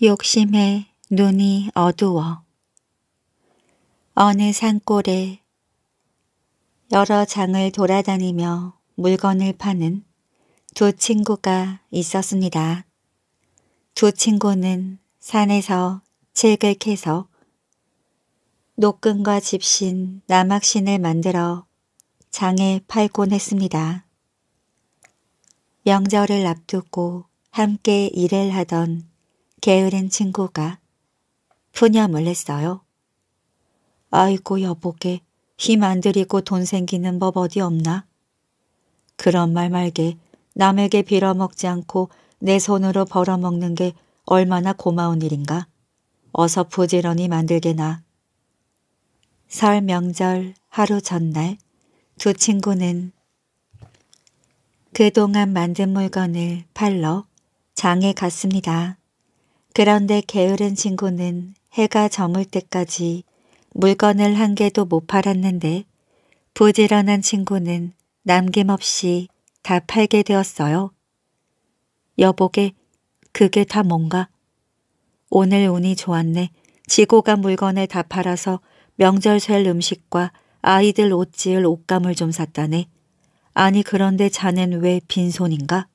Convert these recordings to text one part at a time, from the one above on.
욕심에 눈이 어두워 어느 산골에 여러 장을 돌아다니며 물건을 파는 두 친구가 있었습니다. 두 친구는 산에서 책을 캐서 녹근과 집신, 남학신을 만들어 장에 팔곤 했습니다. 명절을 앞두고 함께 일을 하던 게으른 친구가 푸념을 했어요. 아이고 여보게 힘 안 들이고 돈 생기는 법 어디 없나? 그런 말 말게 남에게 빌어먹지 않고 내 손으로 벌어먹는 게 얼마나 고마운 일인가. 어서 부지런히 만들게나. 설 명절 하루 전날 두 친구는 그동안 만든 물건을 팔러 장에 갔습니다. 그런데 게으른 친구는 해가 저물 때까지 물건을 한 개도 못 팔았는데 부지런한 친구는 남김없이 다 팔게 되었어요. 여보게 그게 다 뭔가? 오늘 운이 좋았네. 지고 간 물건을 다 팔아서 명절 쇠 음식과 아이들 옷 지을 옷감을 좀 샀다네. 아니 그런데 자넨 왜 빈손인가?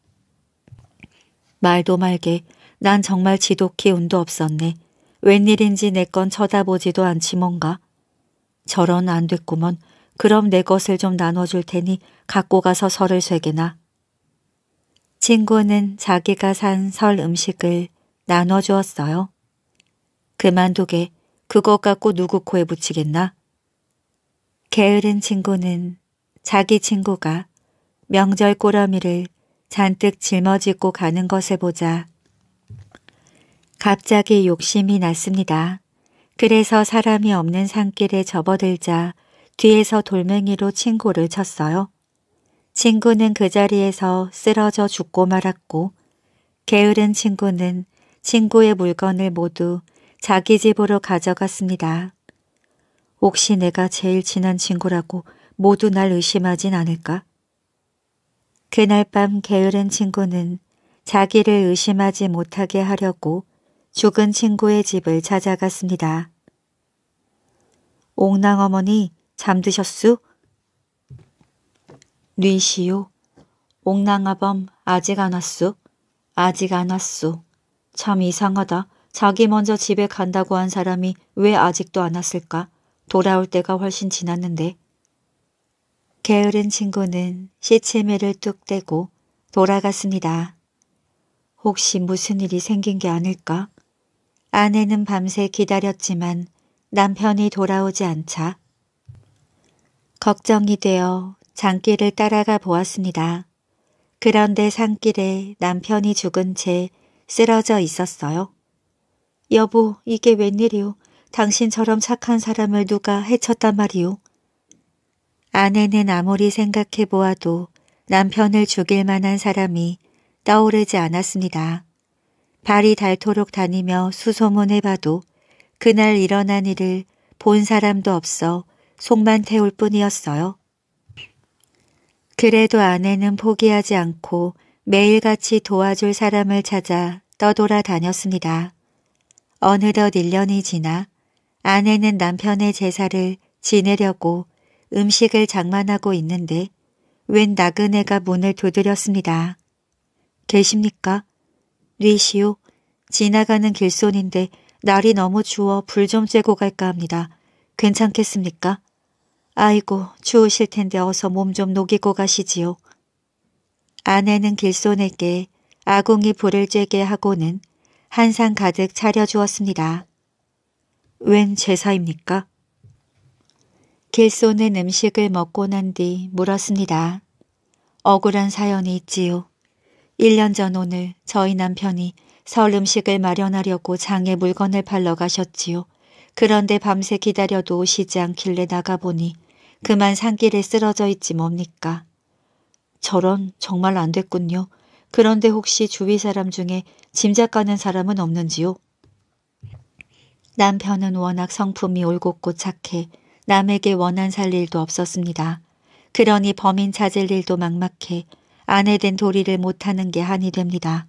말도 말게 난 정말 지독히 운도 없었네. 웬일인지 내 건 쳐다보지도 않지 뭔가. 저런 안 됐구먼. 그럼 내 것을 좀 나눠줄 테니 갖고 가서 설을 쇠게나. 친구는 자기가 산 설 음식을 나눠주었어요. 그만두게. 그것 갖고 누구 코에 붙이겠나? 게으른 친구는 자기 친구가 명절 꼬러미를 잔뜩 짊어지고 가는 것을 보자 갑자기 욕심이 났습니다. 그래서 사람이 없는 산길에 접어들자 뒤에서 돌멩이로 친구를 쳤어요. 친구는 그 자리에서 쓰러져 죽고 말았고 게으른 친구는 친구의 물건을 모두 자기 집으로 가져갔습니다. 혹시 내가 제일 친한 친구라고 모두 날 의심하진 않을까? 그날 밤 게으른 친구는 자기를 의심하지 못하게 하려고 죽은 친구의 집을 찾아갔습니다. 옥랑 어머니 잠드셨수? 뉘시요. 옥랑 아범 아직 안 왔수? 아직 안 왔수. 참 이상하다. 자기 먼저 집에 간다고 한 사람이 왜 아직도 안 왔을까? 돌아올 때가 훨씬 지났는데. 게으른 친구는 시체매를뚝 떼고 돌아갔습니다. 혹시 무슨 일이 생긴 게 아닐까? 아내는 밤새 기다렸지만 남편이 돌아오지 않자 걱정이 되어 장길을 따라가 보았습니다. 그런데 산길에 남편이 죽은 채 쓰러져 있었어요. 여보, 이게 웬일이오? 당신처럼 착한 사람을 누가 해쳤단 말이오? 아내는 아무리 생각해 보아도 남편을 죽일 만한 사람이 떠오르지 않았습니다. 발이 닳도록 다니며 수소문해봐도 그날 일어난 일을 본 사람도 없어 속만 태울 뿐이었어요. 그래도 아내는 포기하지 않고 매일같이 도와줄 사람을 찾아 떠돌아 다녔습니다. 어느덧 1년이 지나 아내는 남편의 제사를 지내려고 음식을 장만하고 있는데 웬 나그네가 문을 두드렸습니다. 계십니까? 리시오, 지나가는 길손인데 날이 너무 추워 불 좀 쬐고 갈까 합니다. 괜찮겠습니까? 아이고, 추우실 텐데 어서 몸 좀 녹이고 가시지요. 아내는 길손에게 아궁이 불을 쬐게 하고는 한 상 가득 차려주었습니다. 웬 제사입니까? 길손은 음식을 먹고 난 뒤 물었습니다. 억울한 사연이 있지요. 1년 전 오늘 저희 남편이 설 음식을 마련하려고 장에 물건을 팔러 가셨지요. 그런데 밤새 기다려도 오시지 않길래 나가보니 그만 산길에 쓰러져 있지 뭡니까. 저런 정말 안 됐군요. 그런데 혹시 주위 사람 중에 짐작 가는 사람은 없는지요? 남편은 워낙 성품이 올곧고 착해 남에게 원한 살 일도 없었습니다. 그러니 범인 찾을 일도 막막해 아내 된 도리를 못하는 게 한이 됩니다.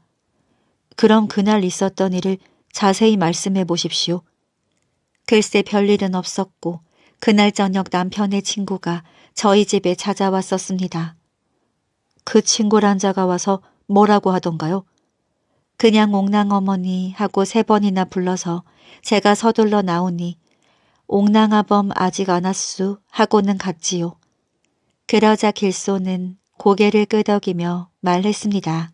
그럼 그날 있었던 일을 자세히 말씀해 보십시오. 글쎄 별일은 없었고 그날 저녁 남편의 친구가 저희 집에 찾아왔었습니다. 그 친구란 자가 와서 뭐라고 하던가요? 그냥 옥랑 어머니 하고 세 번이나 불러서 제가 서둘러 나오니 옥랑아범 아직 안 왔수 하고는 갔지요. 그러자 길소는 고개를 끄덕이며 말했습니다.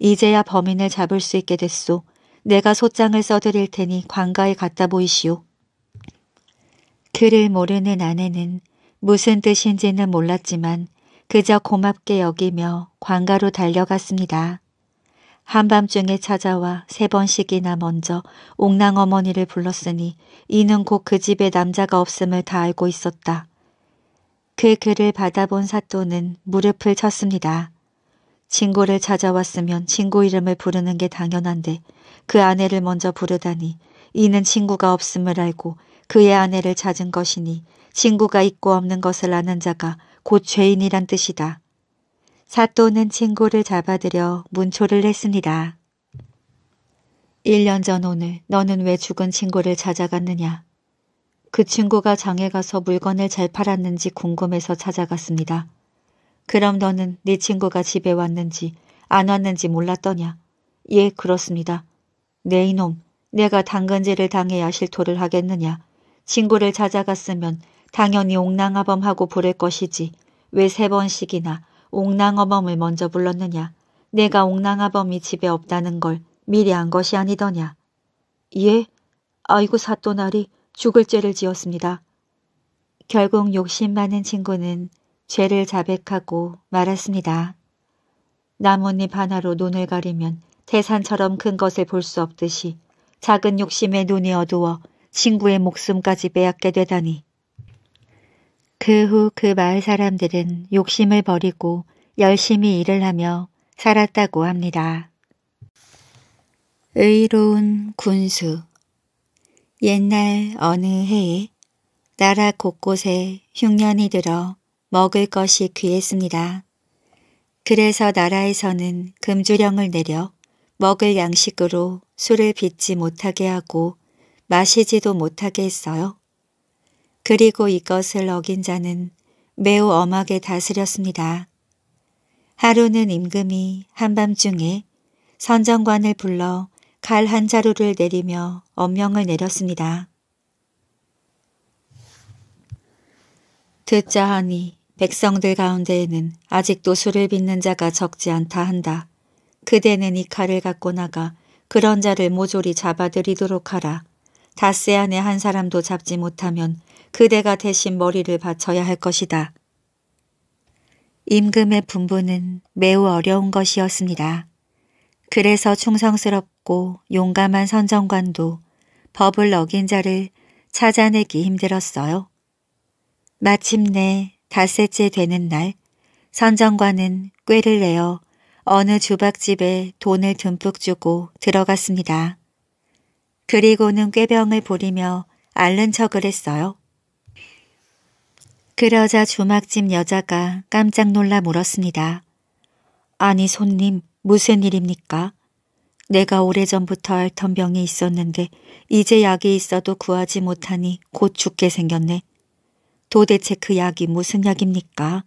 이제야 범인을 잡을 수 있게 됐소. 내가 소장을 써드릴 테니 관가에 갖다 보이시오. 그를 모르는 아내는 무슨 뜻인지는 몰랐지만 그저 고맙게 여기며 관가로 달려갔습니다. 한밤중에 찾아와 세 번씩이나 먼저 옥랑 어머니를 불렀으니 이는 곧 그 집에 남자가 없음을 다 알고 있었다. 그 글을 받아본 사또는 무릎을 쳤습니다. 친구를 찾아왔으면 친구 이름을 부르는 게 당연한데 그 아내를 먼저 부르다니 이는 친구가 없음을 알고 그의 아내를 찾은 것이니 친구가 있고 없는 것을 아는 자가 곧 죄인이란 뜻이다. 사또는 친구를 잡아들여 문초를 했습니다. 1년 전 오늘 너는 왜 죽은 친구를 찾아갔느냐? 그 친구가 장에 가서 물건을 잘 팔았는지 궁금해서 찾아갔습니다. 그럼 너는 네 친구가 집에 왔는지 안 왔는지 몰랐더냐? 예, 그렇습니다. 네 이놈, 내가 당근질을 당해야 실토를 하겠느냐. 친구를 찾아갔으면 당연히 옥랑아범하고 부를 것이지 왜 세 번씩이나 옥랑어범을 먼저 불렀느냐. 내가 옥랑아범이 집에 없다는 걸 미리 안 것이 아니더냐. 예? 아이고 사또나리 죽을 죄를 지었습니다. 결국 욕심 많은 친구는 죄를 자백하고 말았습니다. 나뭇잎 하나로 눈을 가리면 대산처럼큰 것을 볼 수 없듯이 작은 욕심에 눈이 어두워 친구의 목숨까지 빼앗게 되다니. 그 후그 그 마을 사람들은 욕심을 버리고 열심히 일을 하며 살았다고 합니다. 의로운 군수 옛날 어느 해에 나라 곳곳에 흉년이 들어 먹을 것이 귀했습니다. 그래서 나라에서는 금주령을 내려 먹을 양식으로 술을 빚지 못하게 하고 마시지도 못하게 했어요. 그리고 이것을 어긴 자는 매우 엄하게 다스렸습니다. 하루는 임금이 한밤중에 선정관을 불러 칼한 자루를 내리며 엄명을 내렸습니다. 듣자 하니 백성들 가운데에는 아직도 술을 빚는 자가 적지 않다 한다. 그대는 이 칼을 갖고 나가 그런 자를 모조리 잡아들이도록 하라. 다새 안에 한 사람도 잡지 못하면 그대가 대신 머리를 받쳐야 할 것이다. 임금의 분부는 매우 어려운 것이었습니다. 그래서 충성스럽고 용감한 선정관도 법을 어긴 자를 찾아내기 힘들었어요. 마침내 닷새째 되는 날 선정관은 꾀를 내어 어느 주박집에 돈을 듬뿍 주고 들어갔습니다. 그리고는 꾀병을 부리며 앓는 척을 했어요. 그러자 주막집 여자가 깜짝 놀라 물었습니다. 아니 손님, 무슨 일입니까? 내가 오래전부터 앓던 병이 있었는데 이제 약이 있어도 구하지 못하니 곧 죽게 생겼네. 도대체 그 약이 무슨 약입니까?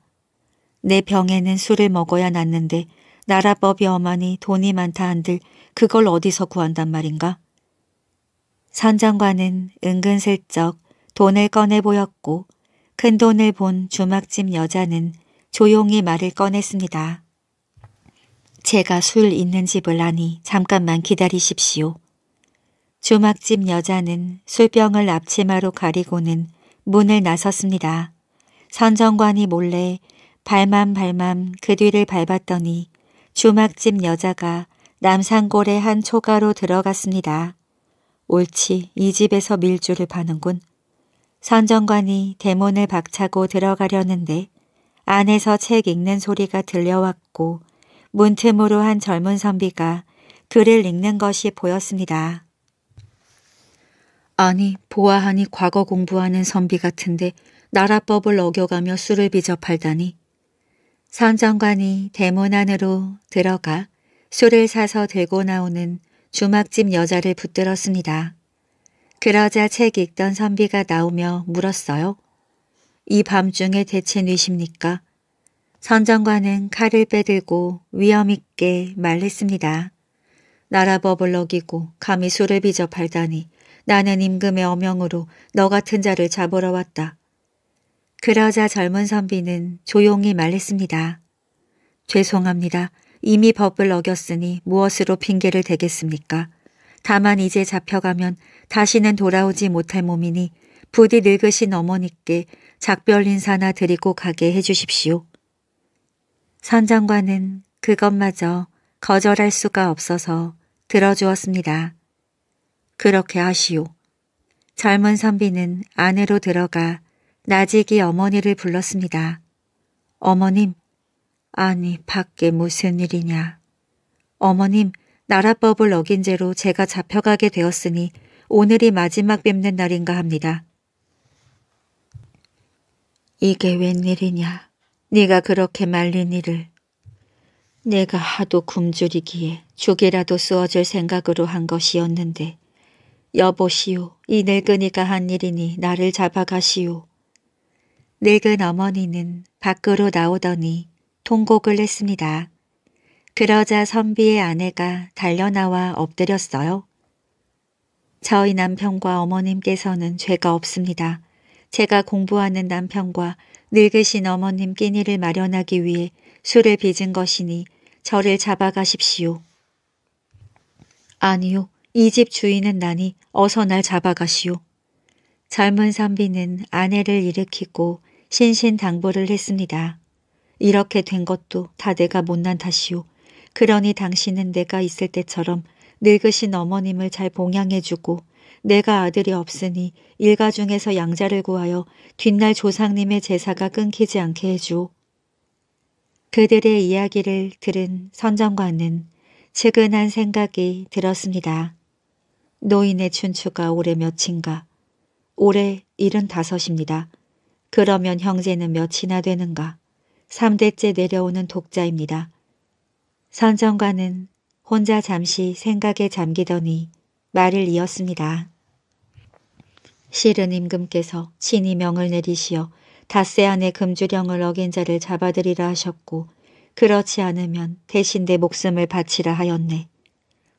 내 병에는 술을 먹어야 낫는데 나라법이 엄하니 돈이 많다 한들 그걸 어디서 구한단 말인가? 선장관은 은근슬쩍 돈을 꺼내 보였고 큰돈을 본 주막집 여자는 조용히 말을 꺼냈습니다. 제가 술 있는 집을 아니 잠깐만 기다리십시오. 주막집 여자는 술병을 앞치마로 가리고는 문을 나섰습니다. 선정관이 몰래 발만 발만 그 뒤를 밟았더니 주막집 여자가 남산골의 한 초가로 들어갔습니다. 옳지 이 집에서 밀주를 파는군. 선정관이 대문을 박차고 들어가려는데 안에서 책 읽는 소리가 들려왔고 문틈으로한 젊은 선비가 글을 읽는 것이 보였습니다. 아니 보아하니 과거 공부하는 선비 같은데 나라법을 어겨가며 술을 비접할다니 선정관이 대문 안으로 들어가 술을 사서 들고 나오는 주막집 여자를 붙들었습니다. 그러자 책 읽던 선비가 나오며 물었어요. 이 밤중에 대체 뉘십니까? 선장관은 칼을 빼들고 위험있게 말했습니다. 나라법을 어기고 감히 술을 빚어 팔다니 나는 임금의 어명으로 너 같은 자를 잡으러 왔다. 그러자 젊은 선비는 조용히 말했습니다. 죄송합니다. 이미 법을 어겼으니 무엇으로 핑계를 대겠습니까? 다만 이제 잡혀가면 다시는 돌아오지 못할 몸이니 부디 늙으신 어머니께 작별 인사나 드리고 가게 해주십시오. 선장관은 그것마저 거절할 수가 없어서 들어주었습니다. 그렇게 하시오. 젊은 선비는 안으로 들어가 나직이 어머니를 불렀습니다. 어머님, 아니 밖에 무슨 일이냐. 어머님, 나라법을 어긴 죄로 제가 잡혀가게 되었으니 오늘이 마지막 뵙는 날인가 합니다. 이게 웬일이냐. 네가 그렇게 말린 이를 내가 하도 굶주리기에 죽이라도쏘아줄 생각으로 한 것이었는데 여보시오 이 늙은이가 한 일이니 나를 잡아가시오. 늙은 어머니는 밖으로 나오더니 통곡을 했습니다. 그러자 선비의 아내가 달려나와 엎드렸어요. 저희 남편과 어머님께서는 죄가 없습니다. 제가 공부하는 남편과 늙으신 어머님 끼니를 마련하기 위해 술을 빚은 것이니 저를 잡아가십시오. 아니요, 이 집 주인은 나니 어서 날 잡아가시오. 젊은 선비는 아내를 일으키고 신신당부를 했습니다. 이렇게 된 것도 다 내가 못난 탓이오. 그러니 당신은 내가 있을 때처럼 늙으신 어머님을 잘 봉양해주고 내가 아들이 없으니 일가 중에서 양자를 구하여 뒷날 조상님의 제사가 끊기지 않게 해주. 그들의 이야기를 들은 선정관은 측은한 생각이 들었습니다. 노인의 춘추가 올해 몇인가? 올해 일흔다섯입니다. 그러면 형제는 몇이나 되는가? 3대째 내려오는 독자입니다. 선정관은 혼자 잠시 생각에 잠기더니 말을 이었습니다. 실은 임금께서 친히 명을 내리시어 닷새 안에 금주령을 어긴 자를 잡아들이라 하셨고 그렇지 않으면 대신 내 목숨을 바치라 하였네.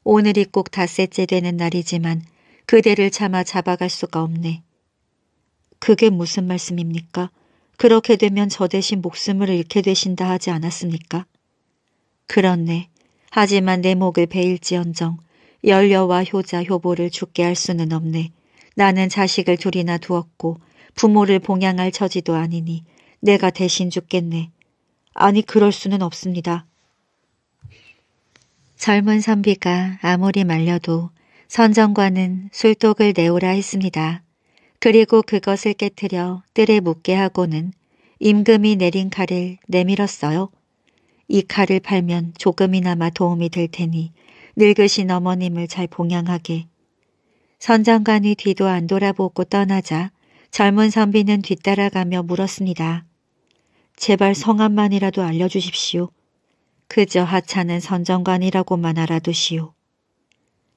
오늘이 꼭 닷새째 되는 날이지만 그대를 차마 잡아갈 수가 없네. 그게 무슨 말씀입니까? 그렇게 되면 저 대신 목숨을 잃게 되신다 하지 않았습니까? 그렇네. 하지만 내 목을 베일지언정 열려와 효자 효보를 죽게 할 수는 없네. 나는 자식을 둘이나 두었고 부모를 봉양할 처지도 아니니 내가 대신 죽겠네. 아니 그럴 수는 없습니다. 젊은 선비가 아무리 말려도 선정관은 술독을 내오라 했습니다. 그리고 그것을 깨뜨려 뜰에 묻게 하고는 임금이 내린 칼을 내밀었어요. 이 칼을 팔면 조금이나마 도움이 될 테니 늙으신 어머님을 잘 봉양하게 선장관이 뒤도 안 돌아보고 떠나자 젊은 선비는 뒤따라가며 물었습니다. 제발 성함만이라도 알려주십시오. 그저 하찮은 선정관이라고만 알아두시오.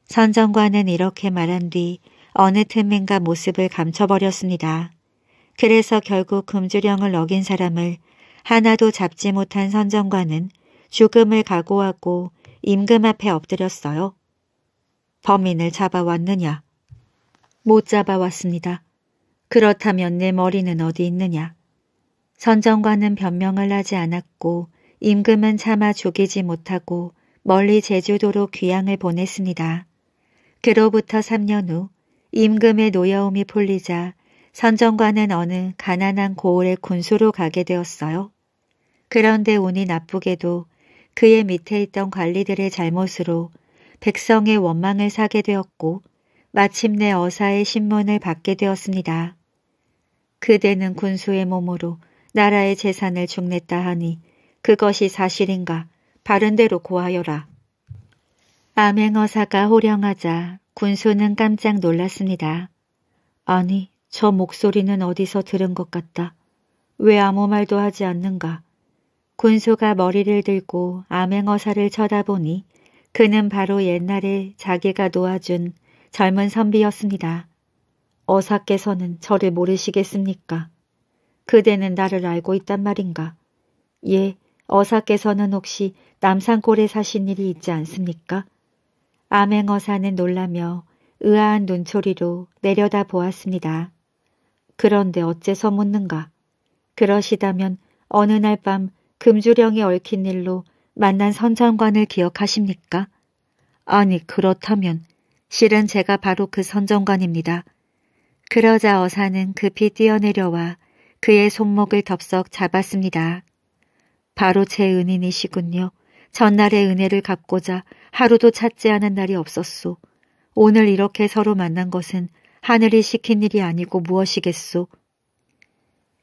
선정관은 이렇게 말한 뒤 어느 틈인가 모습을 감춰버렸습니다. 그래서 결국 금주령을 어긴 사람을 하나도 잡지 못한 선정관은 죽음을 각오하고 임금 앞에 엎드렸어요. 범인을 잡아왔느냐? 못 잡아왔습니다. 그렇다면 내 머리는 어디 있느냐. 선정관은 변명을 하지 않았고 임금은 차마 죽이지 못하고 멀리 제주도로 귀향을 보냈습니다. 그로부터 3년 후 임금의 노여움이 풀리자 선정관은 어느 가난한 고을의 군수로 가게 되었어요. 그런데 운이 나쁘게도 그의 밑에 있던 관리들의 잘못으로 백성의 원망을 사게 되었고 마침내 어사의 신문을 받게 되었습니다. 그대는 군수의 몸으로 나라의 재산을 중냈다 하니 그것이 사실인가 바른대로 고하여라. 암행어사가 호령하자 군수는 깜짝 놀랐습니다. 아니 저 목소리는 어디서 들은 것 같다. 왜 아무 말도 하지 않는가. 군수가 머리를 들고 암행어사를 쳐다보니 그는 바로 옛날에 자기가 놓아준 젊은 선비였습니다. 어사께서는 저를 모르시겠습니까? 그대는 나를 알고 있단 말인가? 예, 어사께서는 혹시 남산골에 사신 일이 있지 않습니까? 암행어사는 놀라며 의아한 눈초리로 내려다 보았습니다. 그런데 어째서 묻는가? 그러시다면 어느 날 밤 금주령에 얽힌 일로 만난 선장관을 기억하십니까? 아니 그렇다면 실은 제가 바로 그 선정관입니다. 그러자 어사는 급히 뛰어내려와 그의 손목을 덥석 잡았습니다. 바로 제 은인이시군요. 전날의 은혜를 갚고자 하루도 찾지 않은 날이 없었소. 오늘 이렇게 서로 만난 것은 하늘이 시킨 일이 아니고 무엇이겠소.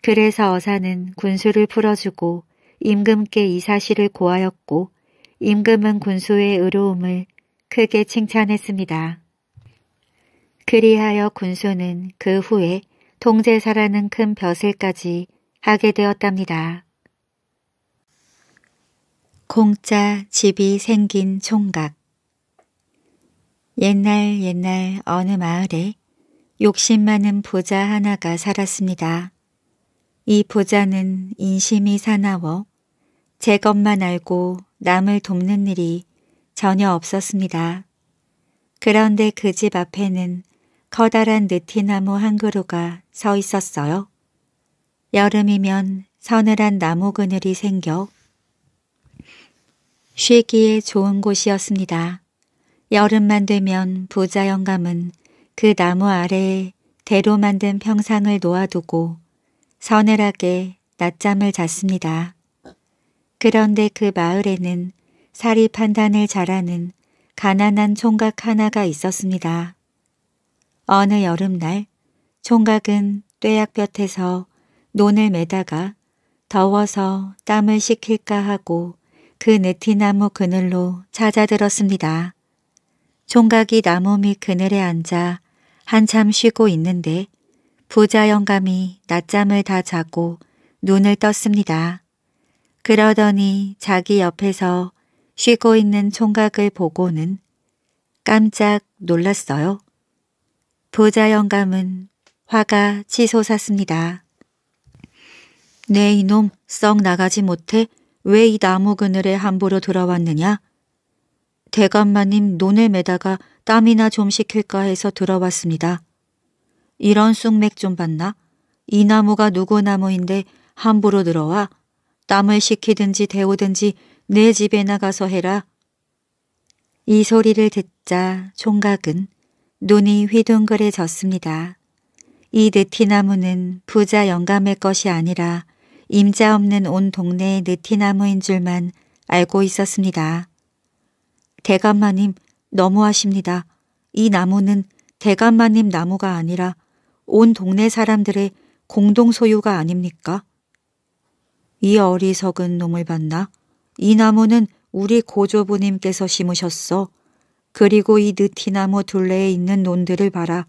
그래서 어사는 군수를 풀어주고 임금께 이 사실을 고하였고 임금은 군수의 의로움을 크게 칭찬했습니다. 그리하여 군수는 그 후에 동제사라는큰 벼슬까지 하게 되었답니다. 공짜 집이 생긴 총각 옛날 옛날 어느 마을에 욕심 많은 부자 하나가 살았습니다. 이 부자는 인심이 사나워 제 것만 알고 남을 돕는 일이 전혀 없었습니다. 그런데 그 집 앞에는 커다란 느티나무 한 그루가 서 있었어요. 여름이면 서늘한 나무 그늘이 생겨 쉬기에 좋은 곳이었습니다. 여름만 되면 부자 영감은 그 나무 아래에 대로 만든 평상을 놓아두고 서늘하게 낮잠을 잤습니다. 그런데 그 마을에는 사리 판단을 잘하는 가난한 총각 하나가 있었습니다. 어느 여름날 총각은 뙤약볕에서 논을 매다가 더워서 땀을 식힐까 하고 그 느티나무 그늘로 찾아들었습니다. 총각이 나무 밑 그늘에 앉아 한참 쉬고 있는데 부자 영감이 낮잠을 다 자고 눈을 떴습니다. 그러더니 자기 옆에서 쉬고 있는 총각을 보고는 깜짝 놀랐어요. 부자 영감은 화가 치솟았습니다. 내 네, 이놈 썩 나가지 못해 왜 이 나무 그늘에 함부로 들어왔느냐? 대감마님 논을 매다가 땀이나 좀 식힐까 해서 들어왔습니다. 이런 쑥맥 좀 봤나? 이 나무가 누구 나무인데 함부로 들어와? 땀을 식히든지 데우든지 내 집에 나가서 해라. 이 소리를 듣자 총각은 눈이 휘둥그레졌습니다. 이 느티나무는 부자 영감의 것이 아니라 임자 없는 온 동네의 느티나무인 줄만 알고 있었습니다. 대감마님 너무하십니다. 이 나무는 대감마님 나무가 아니라 온 동네 사람들의 공동 소유가 아닙니까? 이 어리석은 놈을 봤나? 이 나무는 우리 고조부님께서 심으셨어. 그리고 이 느티나무 둘레에 있는 논들을 봐라.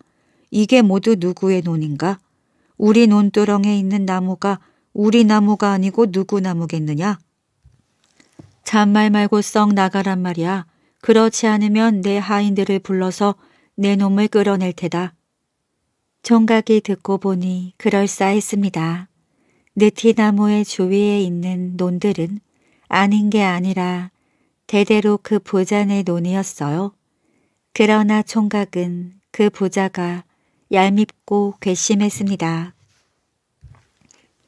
이게 모두 누구의 논인가? 우리 논두렁에 있는 나무가 우리 나무가 아니고 누구 나무겠느냐? 잔말 말고 썩 나가란 말이야. 그렇지 않으면 내 하인들을 불러서 내 놈을 끌어낼 테다. 총각이 듣고 보니 그럴싸했습니다. 느티나무의 주위에 있는 논들은 아닌 게 아니라 대대로 그부잔의 논이었어요. 그러나 총각은 그 부자가 얄밉고 괘씸했습니다.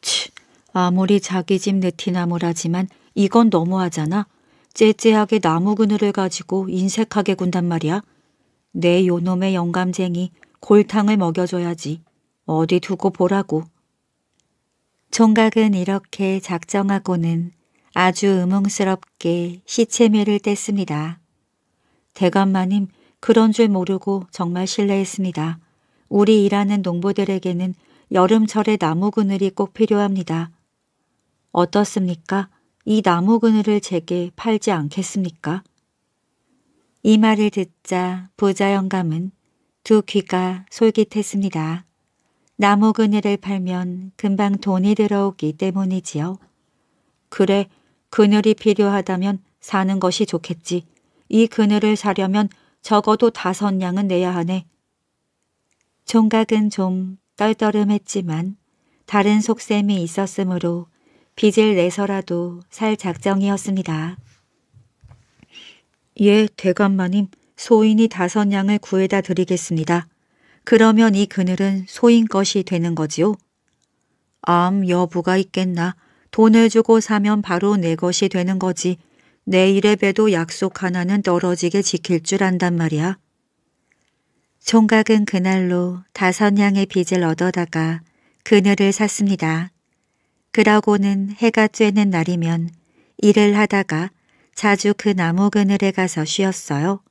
치, 아무리 자기 집 느티나무라지만 이건 너무하잖아. 째째하게 나무 그늘을 가지고 인색하게 군단 말이야. 내 요놈의 영감쟁이 골탕을 먹여줘야지. 어디 두고 보라고. 총각은 이렇게 작정하고는 아주 음흉스럽게 시체매를 뗐습니다. 대감마님 그런 줄 모르고 정말 실례했습니다. 우리 일하는 농부들에게는 여름철에 나무 그늘이 꼭 필요합니다. 어떻습니까? 이 나무 그늘을 제게 팔지 않겠습니까? 이 말을 듣자 부자 영감은 두 귀가 솔깃했습니다. 나무 그늘을 팔면 금방 돈이 들어오기 때문이지요. 그래 그늘이 필요하다면 사는 것이 좋겠지. 이 그늘을 사려면 적어도 다섯 냥은 내야 하네. 종각은좀 떨떠름했지만 다른 속셈이 있었으므로 빚을 내서라도 살 작정이었습니다. 예, 대감마님, 소인이 다섯 냥을 구해다 드리겠습니다. 그러면 이 그늘은 소인 것이 되는 거지요? 암 여부가 있겠나? 돈을 주고 사면 바로 내 것이 되는 거지. 내일에 배도 약속 하나는 떨어지게 지킬 줄 안단 말이야. 총각은 그날로 다섯 냥의 빚을 얻어다가 그늘을 샀습니다. 그러고는 해가 쬐는 날이면 일을 하다가 자주 그 나무 그늘에 가서 쉬었어요.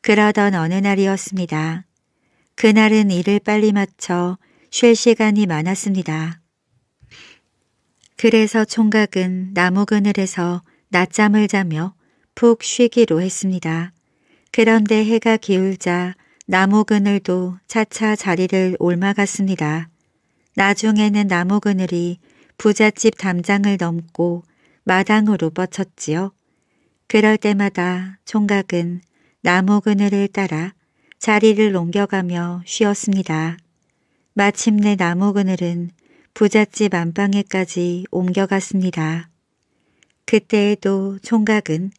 그러던 어느 날이었습니다. 그날은 일을 빨리 마쳐 쉴 시간이 많았습니다. 그래서 총각은 나무 그늘에서 낮잠을 자며 푹 쉬기로 했습니다. 그런데 해가 기울자 나무 그늘도 차차 자리를 옮아갔습니다. 나중에는 나무 그늘이 부잣집 담장을 넘고 마당으로 뻗쳤지요. 그럴 때마다 총각은 나무 그늘을 따라 자리를 옮겨가며 쉬었습니다. 마침내 나무 그늘은 부잣집 안방에까지 옮겨갔습니다. 그때에도 총각은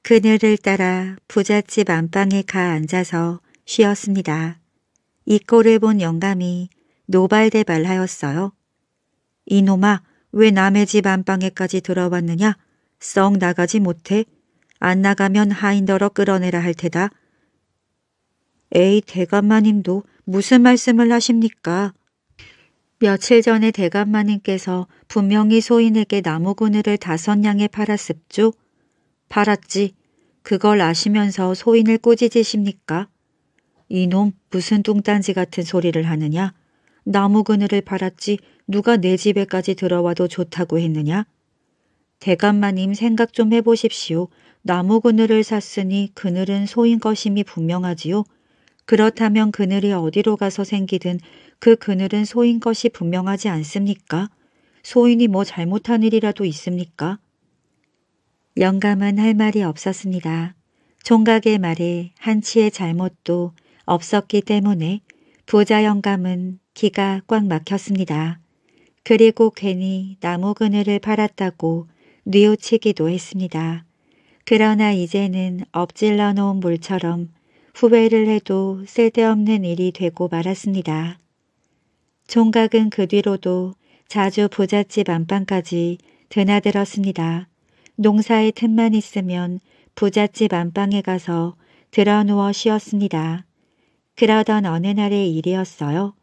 그늘을 따라 부잣집 안방에 가 앉아서 쉬었습니다. 이 꼴을 본 영감이 노발대발하였어요. 이놈아 왜 남의 집 안방에까지 들어왔느냐? 썩 나가지 못해? 안 나가면 하인더러 끌어내라 할 테다. 에이 대감마님도 무슨 말씀을 하십니까? 며칠 전에 대감마님께서 분명히 소인에게 나무 그늘을 다섯 양에 팔았습죠. 팔았지. 그걸 아시면서 소인을 꾸짖으십니까 이놈 무슨 뚱딴지 같은 소리를 하느냐? 나무 그늘을 팔았지 누가 내 집에까지 들어와도 좋다고 했느냐? 대감마님 생각 좀 해보십시오. 나무 그늘을 샀으니 그늘은 소인 것임이 분명하지요. 그렇다면 그늘이 어디로 가서 생기든 그 그늘은 소인 것이 분명하지 않습니까? 소인이 뭐 잘못한 일이라도 있습니까? 영감은 할 말이 없었습니다. 총각의 말에 한치의 잘못도 없었기 때문에 부자 영감은 기가 꽉 막혔습니다. 그리고 괜히 나무 그늘을 팔았다고 뉘우치기도 했습니다. 그러나 이제는 엎질러 놓은 물처럼 후회를 해도 쓸데없는 일이 되고 말았습니다. 총각은 그 뒤로도 자주 부잣집 안방까지 드나들었습니다. 농사의 틈만 있으면 부잣집 안방에 가서 드러누워 쉬었습니다. 그러던 어느 날의 일이었어요.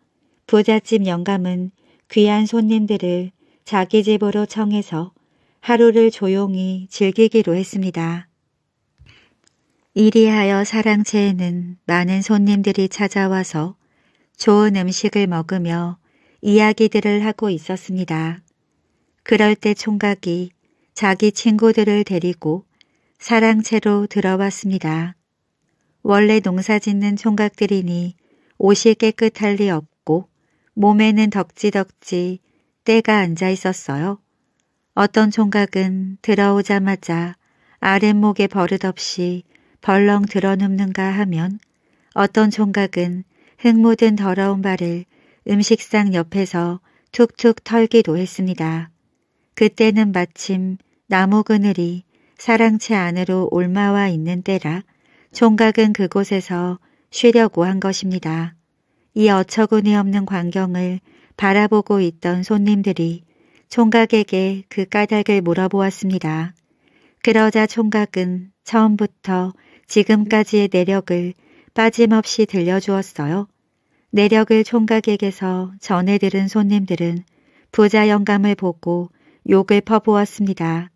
부잣집 영감은 귀한 손님들을 자기 집으로 청해서 하루를 조용히 즐기기로 했습니다. 이리하여 사랑채에는 많은 손님들이 찾아와서 좋은 음식을 먹으며 이야기들을 하고 있었습니다. 그럴 때 총각이 자기 친구들을 데리고 사랑채로 들어왔습니다. 원래 농사짓는 총각들이니 옷이 깨끗할 리 없고 몸에는 덕지덕지 때가 앉아 있었어요. 어떤 총각은 들어오자마자 아랫목에 버릇없이 벌렁 드러눕는가 하면 어떤 총각은 흙 묻은 더러운 발을 음식상 옆에서 툭툭 털기도 했습니다. 그때는 마침 나무 그늘이 사랑채 안으로 올마와 있는 때라 총각은 그곳에서 쉬려고 한 것입니다. 이 어처구니 없는 광경을 바라보고 있던 손님들이 총각에게 그 까닭을 물어보았습니다. 그러자 총각은 처음부터 지금까지의 내력을 빠짐없이 들려주었어요. 내력을 총각에게서 전해 들은 손님들은 부자 영감을 보고 욕을 퍼부었습니다.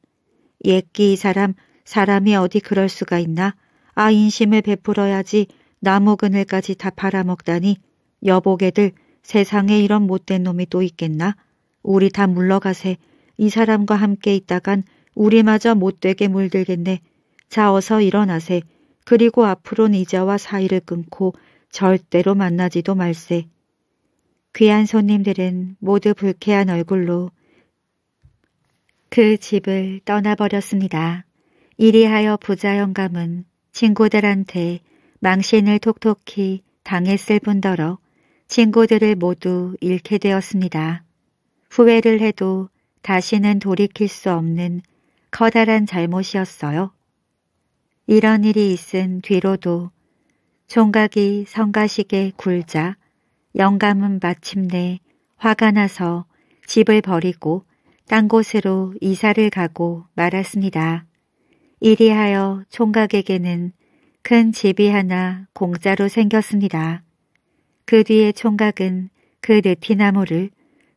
옛끼이 사람, 사람이 어디 그럴 수가 있나? 아 인심을 베풀어야지 나무 그늘까지 다 팔아먹다니 여보게들 세상에 이런 못된 놈이 또 있겠나? 우리 다 물러가세. 이 사람과 함께 있다간 우리마저 못되게 물들겠네. 자 어서 일어나세. 그리고 앞으로는 이자와 사이를 끊고 절대로 만나지도 말세. 귀한 손님들은 모두 불쾌한 얼굴로 그 집을 떠나버렸습니다. 이리하여 부자 영감은 친구들한테 망신을 톡톡히 당했을 뿐더러 친구들을 모두 잃게 되었습니다. 후회를 해도 다시는 돌이킬 수 없는 커다란 잘못이었어요. 이런 일이 있은 뒤로도 총각이 성가시게 굴자 영감은 마침내 화가 나서 집을 버리고 딴 곳으로 이사를 가고 말았습니다. 이리하여 총각에게는 큰 집이 하나 공짜로 생겼습니다. 그 뒤에 총각은 그 느티나무를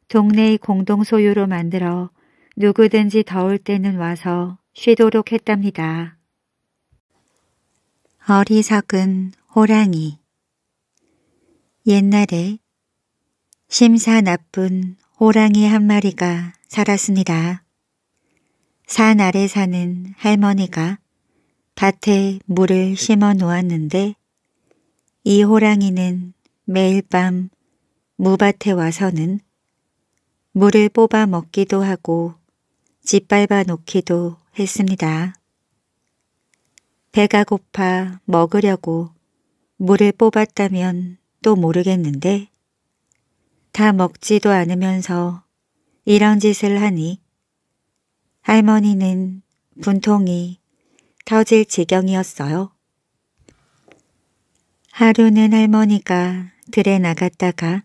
동네의 공동 소유로 만들어 누구든지 더울 때는 와서 쉬도록 했답니다. 어리석은 호랑이 옛날에 심사 나쁜 호랑이 한 마리가 살았습니다. 산 아래 사는 할머니가 밭에 물을 심어 놓았는데 이 호랑이는 매일 밤 무밭에 와서는 물을 뽑아 먹기도 하고 짓밟아 놓기도 했습니다. 배가 고파 먹으려고 물을 뽑았다면 또 모르겠는데 다 먹지도 않으면서 이런 짓을 하니 할머니는 분통이 터질 지경이었어요. 하루는 할머니가 들에 나갔다가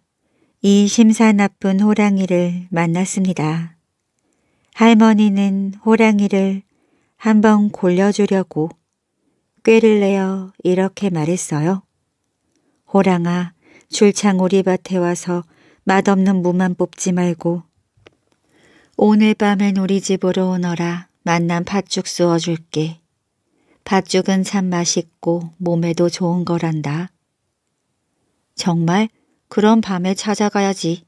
이 심사 나쁜 호랑이를 만났습니다. 할머니는 호랑이를 한번 골려주려고 꾀를 내어 이렇게 말했어요. 호랑아, 줄창 오리밭에 와서 맛없는 무만 뽑지 말고 오늘 밤엔 우리 집으로 오너라. 만난 팥죽 쑤어줄게. 팥죽은 참 맛있고 몸에도 좋은 거란다. 정말? 그런 밤에 찾아가야지.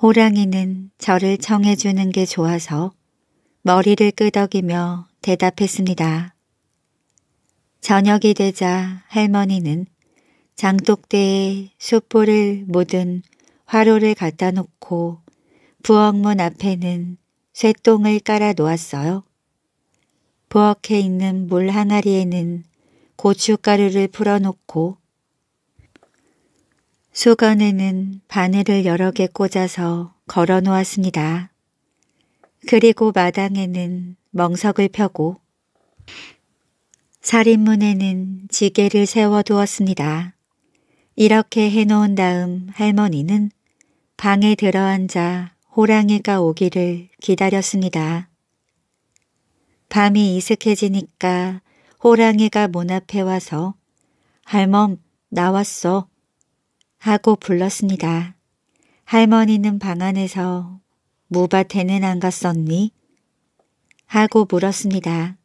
호랑이는 저를 청해주는 게 좋아서 머리를 끄덕이며 대답했습니다. 저녁이 되자 할머니는 장독대에 숯불을 묻은 화로를 갖다 놓고 부엌문 앞에는 쇠똥을 깔아 놓았어요. 부엌에 있는 물 항아리에는 고춧가루를 풀어놓고 수건에는 바늘을 여러 개 꽂아서 걸어 놓았습니다. 그리고 마당에는 멍석을 펴고 살인문에는 지게를 세워두었습니다. 이렇게 해놓은 다음 할머니는 방에 들어앉아 호랑이가 오기를 기다렸습니다. 밤이 이슥해지니까 호랑이가 문 앞에 와서 할멈 나왔어 하고 불렀습니다. 할머니는 방 안에서 무밭에는 안 갔었니? 하고 물었습니다.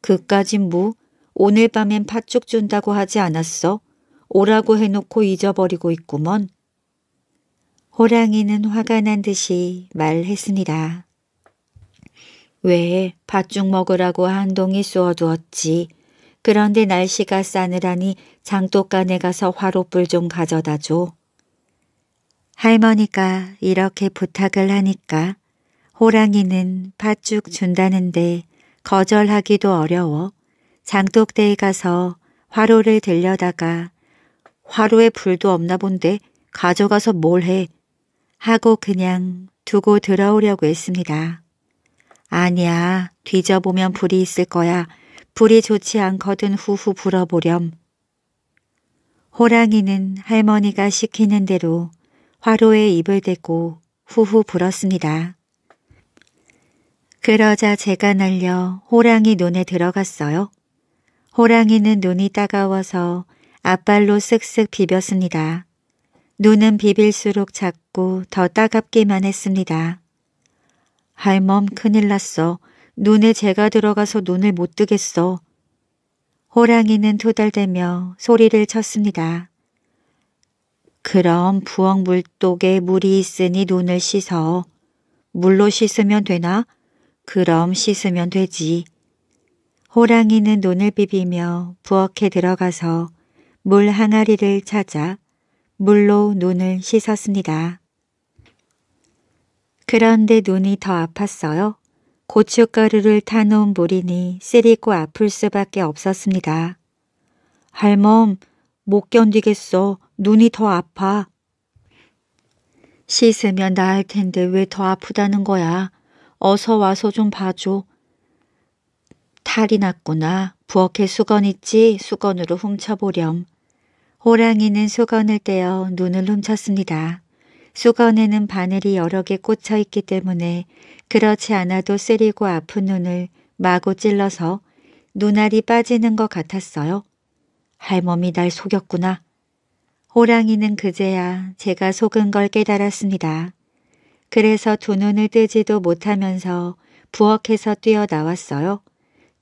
그까진 무 뭐 오늘 밤엔 팥죽 준다고 하지 않았어? 오라고 해놓고 잊어버리고 있구먼. 호랑이는 화가 난 듯이 말했습니다왜 팥죽 먹으라고 한동이 쏘어두었지 그런데 날씨가 싸늘하니 장독간에 가서 화로불 좀 가져다 줘. 할머니가 이렇게 부탁을 하니까 호랑이는 팥죽 준다는데 거절하기도 어려워 장독대에 가서 화로를 들려다가 화로에 불도 없나 본데 가져가서 뭘 해? 하고 그냥 두고 들어오려고 했습니다. 아니야, 뒤져보면 불이 있을 거야. 불이 좋지 않거든 후후 불어보렴. 호랑이는 할머니가 시키는 대로 화로에 입을 대고 후후 불었습니다. 그러자 제가 날려 호랑이 눈에 들어갔어요. 호랑이는 눈이 따가워서 앞발로 쓱쓱 비볐습니다. 눈은 비빌수록 작고 더 따갑기만 했습니다. 할멈 큰일 났어. 눈에 재가 들어가서 눈을 못 뜨겠어. 호랑이는 투덜대며 소리를 쳤습니다. 그럼 부엌 물독에 물이 있으니 눈을 씻어. 물로 씻으면 되나? 그럼 씻으면 되지. 호랑이는 눈을 비비며 부엌에 들어가서 물 항아리를 찾아 물로 눈을 씻었습니다. 그런데 눈이 더 아팠어요. 고춧가루를 타놓은 물이니 쓰리고 아플 수밖에 없었습니다. 할멈, 못 견디겠어. 눈이 더 아파. 씻으면 나을 텐데 왜 더 아프다는 거야. 어서 와서 좀 봐줘. 탈이 났구나. 부엌에 수건 있지 수건으로 훔쳐보렴. 호랑이는 수건을 떼어 눈을 훔쳤습니다. 수건에는 바늘이 여러 개 꽂혀 있기 때문에 그렇지 않아도 쓰리고 아픈 눈을 마구 찔러서 눈알이 빠지는 것 같았어요. 할멈이 날 속였구나. 호랑이는 그제야 제가 속은 걸 깨달았습니다. 그래서 두 눈을 뜨지도 못하면서 부엌에서 뛰어나왔어요.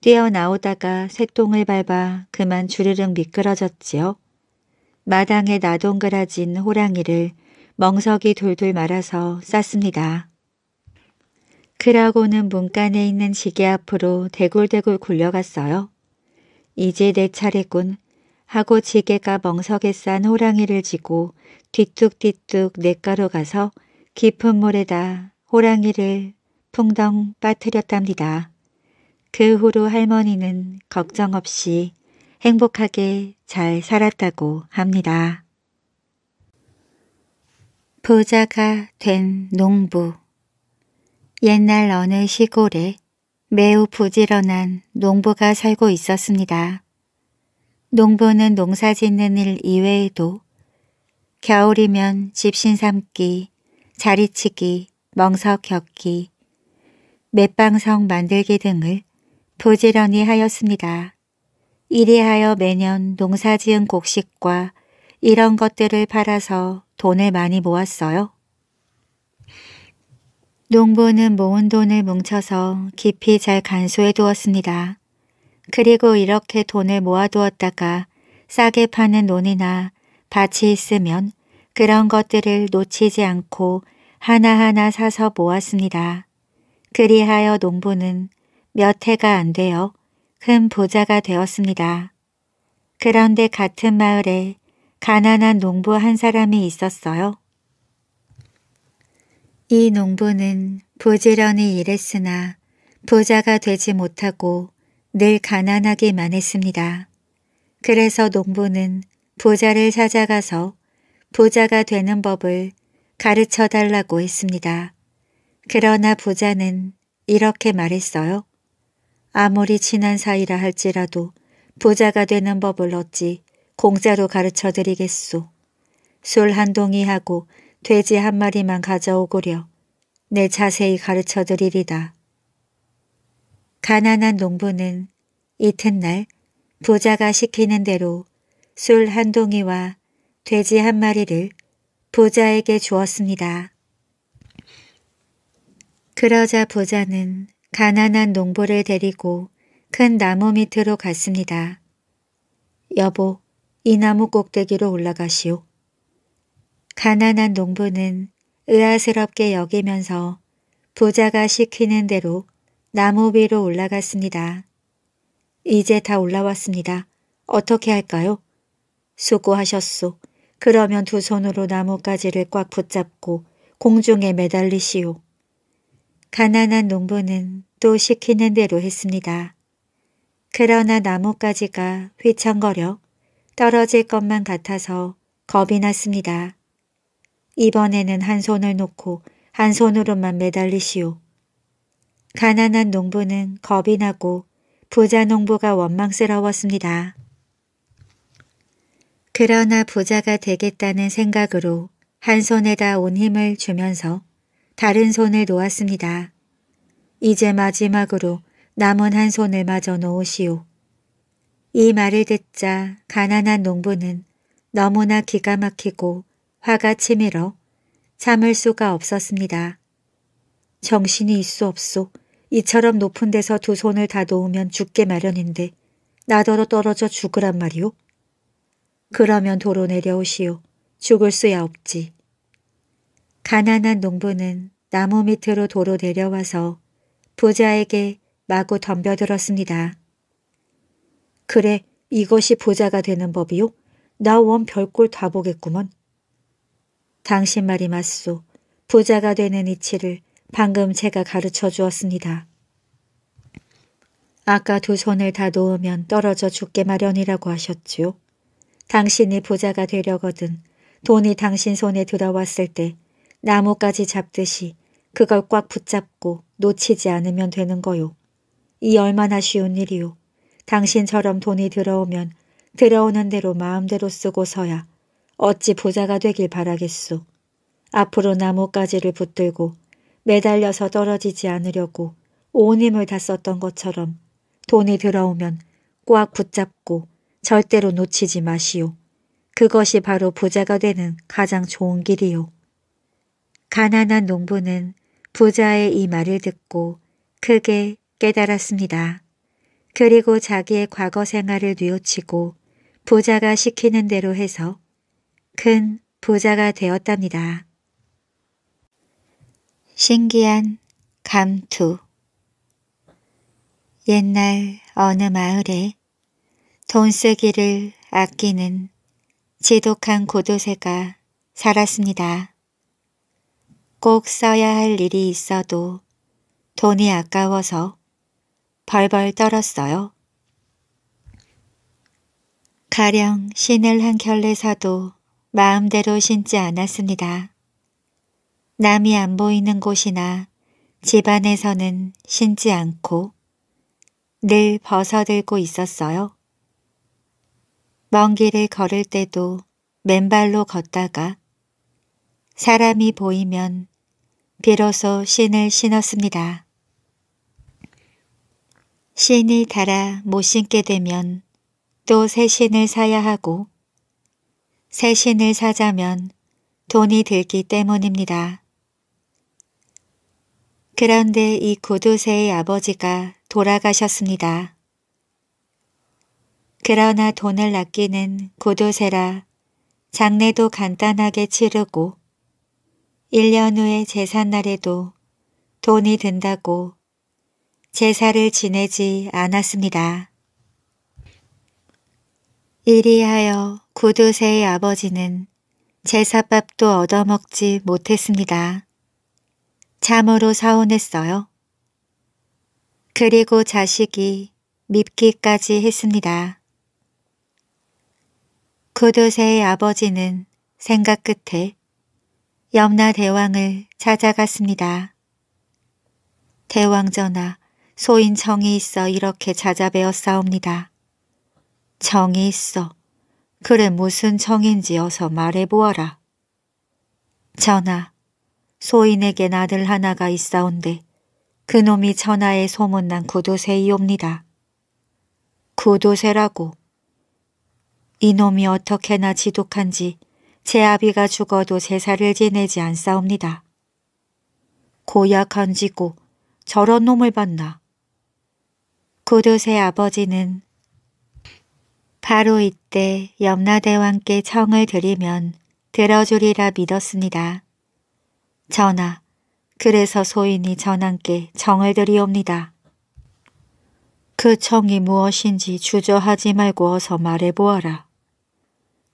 뛰어나오다가 새똥을 밟아 그만 주르륵 미끄러졌지요. 마당에 나동그라진 호랑이를 멍석이 돌돌 말아서 쌌습니다. 그라고는 문간에 있는 지게 앞으로 대굴대굴 굴려갔어요. 이제 내 차례군 하고 지게가 멍석에 싼 호랑이를 지고 뒤뚝뒤뚝 냇가로 가서 깊은 물에다 호랑이를 풍덩 빠뜨렸답니다. 그 후로 할머니는 걱정 없이 행복하게 잘 살았다고 합니다. 부자가 된 농부 옛날 어느 시골에 매우 부지런한 농부가 살고 있었습니다. 농부는 농사 짓는 일 이외에도 겨울이면 집신 삼기, 자리치기, 멍석 겪기 맷방석 만들기 등을 부지런히 하였습니다. 이리하여 매년 농사지은 곡식과 이런 것들을 팔아서 돈을 많이 모았어요. 농부는 모은 돈을 뭉쳐서 깊이 잘 간수해 두었습니다. 그리고 이렇게 돈을 모아두었다가 싸게 파는 논이나 밭이 있으면 그런 것들을 놓치지 않고 하나하나 사서 모았습니다. 그리하여 농부는 몇 해가 안 되어 큰 부자가 되었습니다. 그런데 같은 마을에 가난한 농부 한 사람이 있었어요. 이 농부는 부지런히 일했으나 부자가 되지 못하고 늘 가난하기만 했습니다. 그래서 농부는 부자를 찾아가서 부자가 되는 법을 가르쳐달라고 했습니다. 그러나 부자는 이렇게 말했어요. 아무리 친한 사이라 할지라도 부자가 되는 법을 어찌 공짜로 가르쳐드리겠소. 술 한 동이하고 돼지 한 마리만 가져오고려 내 자세히 가르쳐드리리다. 가난한 농부는 이튿날 부자가 시키는 대로 술 한 동이와 돼지 한 마리를 부자에게 주었습니다. 그러자 부자는 가난한 농부를 데리고 큰 나무 밑으로 갔습니다. 여보, 이 나무 꼭대기로 올라가시오. 가난한 농부는 의아스럽게 여기면서 부자가 시키는 대로 나무 위로 올라갔습니다. 이제 다 올라왔습니다. 어떻게 할까요? 수고하셨소. 그러면 두 손으로 나뭇가지를 꽉 붙잡고 공중에 매달리시오. 가난한 농부는 또 시키는 대로 했습니다. 그러나 나뭇가지가 휘청거려 떨어질 것만 같아서 겁이 났습니다. 이번에는 한 손을 놓고 한 손으로만 매달리시오. 가난한 농부는 겁이 나고 부자 농부가 원망스러웠습니다. 그러나 부자가 되겠다는 생각으로 한 손에다 온 힘을 주면서 다른 손을 놓았습니다. 이제 마지막으로 남은 한 손을 마저 놓으시오. 이 말을 듣자 가난한 농부는 너무나 기가 막히고 화가 치밀어 참을 수가 없었습니다. 정신이 있수 없소. 이처럼 높은 데서 두 손을 다 놓으면 죽게 마련인데 나더러 떨어져 죽으란 말이오. 그러면 도로 내려오시오. 죽을 수야 없지. 가난한 농부는 나무 밑으로 도로 내려와서 부자에게 마구 덤벼들었습니다. 그래, 이것이 부자가 되는 법이요? 나 원 별꼴 다 보겠구먼. 당신 말이 맞소. 부자가 되는 이치를 방금 제가 가르쳐 주었습니다. 아까 두 손을 다 놓으면 떨어져 죽게 마련이라고 하셨지요. 당신이 부자가 되려거든 돈이 당신 손에 들어왔을 때 나뭇가지 잡듯이 그걸 꽉 붙잡고 놓치지 않으면 되는 거요. 이 얼마나 쉬운 일이요. 당신처럼 돈이 들어오면 들어오는 대로 마음대로 쓰고서야 어찌 부자가 되길 바라겠소. 앞으로 나뭇가지를 붙들고 매달려서 떨어지지 않으려고 온 힘을 다 썼던 것처럼 돈이 들어오면 꽉 붙잡고 절대로 놓치지 마시오. 그것이 바로 부자가 되는 가장 좋은 길이요. 가난한 농부는 부자의 이 말을 듣고 크게 깨달았습니다. 그리고 자기의 과거 생활을 뉘우치고 부자가 시키는 대로 해서 큰 부자가 되었답니다. 신기한 감투 옛날 어느 마을에 돈 쓰기를 아끼는 지독한 고도새가 살았습니다. 꼭 써야 할 일이 있어도 돈이 아까워서 벌벌 떨었어요. 가령 신을 한 켤레 사도 마음대로 신지 않았습니다. 남이 안 보이는 곳이나 집안에서는 신지 않고 늘 벗어들고 있었어요. 먼 길을 걸을 때도 맨발로 걷다가 사람이 보이면 비로소 신을 신었습니다. 신이 달아 못 신게 되면 또 새 신을 사야 하고 새 신을 사자면 돈이 들기 때문입니다. 그런데 이구두새의 아버지가 돌아가셨습니다. 그러나 돈을 아끼는 구두새라 장례도 간단하게 치르고 1년 후에 제삿날에도 돈이 든다고 제사를 지내지 않았습니다. 이리하여 구두새의 아버지는 제사밥도 얻어먹지 못했습니다. 참으로 서운했어요. 그리고 자식이 밉기까지 했습니다. 구두새의 아버지는 생각 끝에 염라 대왕을 찾아갔습니다. 대왕 전하, 소인 정이 있어 이렇게 찾아뵈어 싸웁니다. 정이 있어. 그래 무슨 정인지 어서 말해보아라. 전하, 소인에겐 아들 하나가 있사온데 그놈이 전하의 소문난 구두쇠이옵니다. 구두쇠라고. 이놈이 어떻게나 지독한지 제 아비가 죽어도 제사를 지내지 않사옵니다. 고약한 지고 저런 놈을 봤나. 구두쇠 아버지는 바로 이때 염라대왕께 청을 드리면 들어주리라 믿었습니다. 전하, 그래서 소인이 전한께 청을 드리옵니다. 그 청이 무엇인지 주저하지 말고 어서 말해보아라.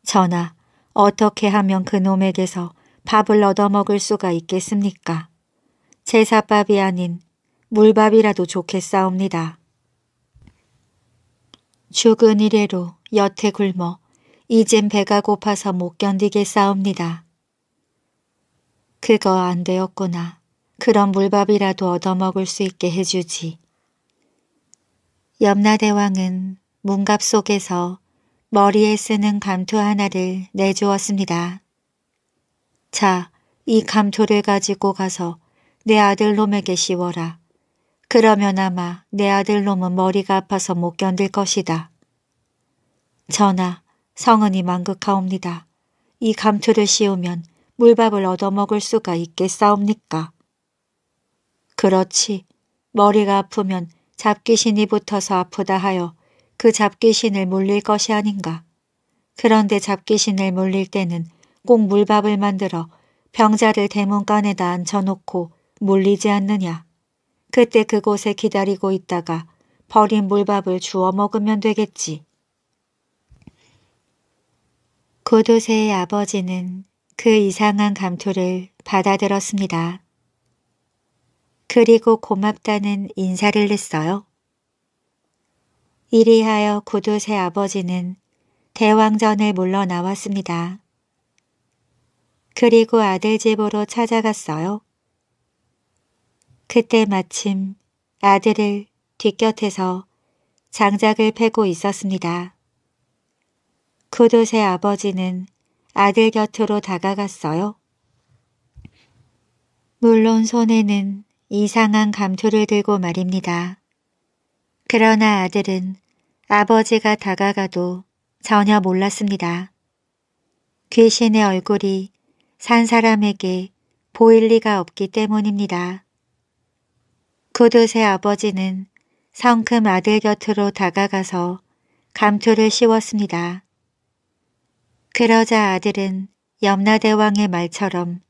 전하, 어떻게 하면 그놈에게서 밥을 얻어먹을 수가 있겠습니까? 제사밥이 아닌 물밥이라도 좋겠사옵니다. 죽은 이래로 여태 굶어 이젠 배가 고파서 못 견디겠사옵니다. 그거 안 되었구나. 그런 물밥이라도 얻어먹을 수 있게 해주지. 염라대왕은 문갑 속에서 머리에 쓰는 감투 하나를 내주었습니다. 자, 이 감투를 가지고 가서 내 아들놈에게 씌워라. 그러면 아마 내 아들놈은 머리가 아파서 못 견딜 것이다. 전하, 성은이 망극하옵니다. 이 감투를 씌우면 물밥을 얻어먹을 수가 있겠사옵니까? 그렇지. 머리가 아프면 잡귀신이 붙어서 아프다 하여 그 잡귀신을 물릴 것이 아닌가. 그런데 잡귀신을 물릴 때는 꼭 물밥을 만들어 병자를 대문간에다 앉혀놓고 물리지 않느냐. 그때 그곳에 기다리고 있다가 버린 물밥을 주워 먹으면 되겠지. 고도세의 아버지는 그 이상한 감투를 받아들었습니다. 그리고 고맙다는 인사를 했어요. 이리하여 구두세 아버지는 대왕전을 물러나왔습니다. 그리고 아들 집으로 찾아갔어요. 그때 마침 아들을 뒤곁에서 장작을 패고 있었습니다. 구두세 아버지는 아들 곁으로 다가갔어요. 물론 손에는 이상한 감투를 들고 말입니다. 그러나 아들은 아버지가 다가가도 전혀 몰랐습니다. 귀신의 얼굴이 산 사람에게 보일 리가 없기 때문입니다. 구두의 아버지는 성큼 아들 곁으로 다가가서 감투를 씌웠습니다. 그러자 아들은 염라대왕의 말처럼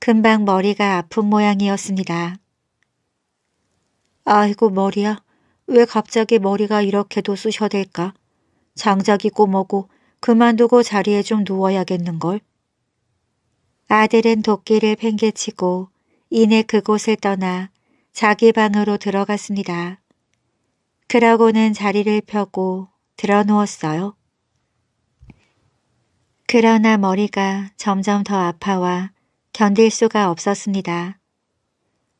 금방 머리가 아픈 모양이었습니다. 아이고 머리야 왜 갑자기 머리가 이렇게도 쑤셔댈까? 장작이 꼬먹고 그만두고 자리에 좀 누워야겠는걸. 아들은 도끼를 팽개치고 이내 그곳을 떠나 자기 방으로 들어갔습니다. 그러고는 자리를 펴고 들어누웠어요. 그러나 머리가 점점 더 아파와 견딜 수가 없었습니다.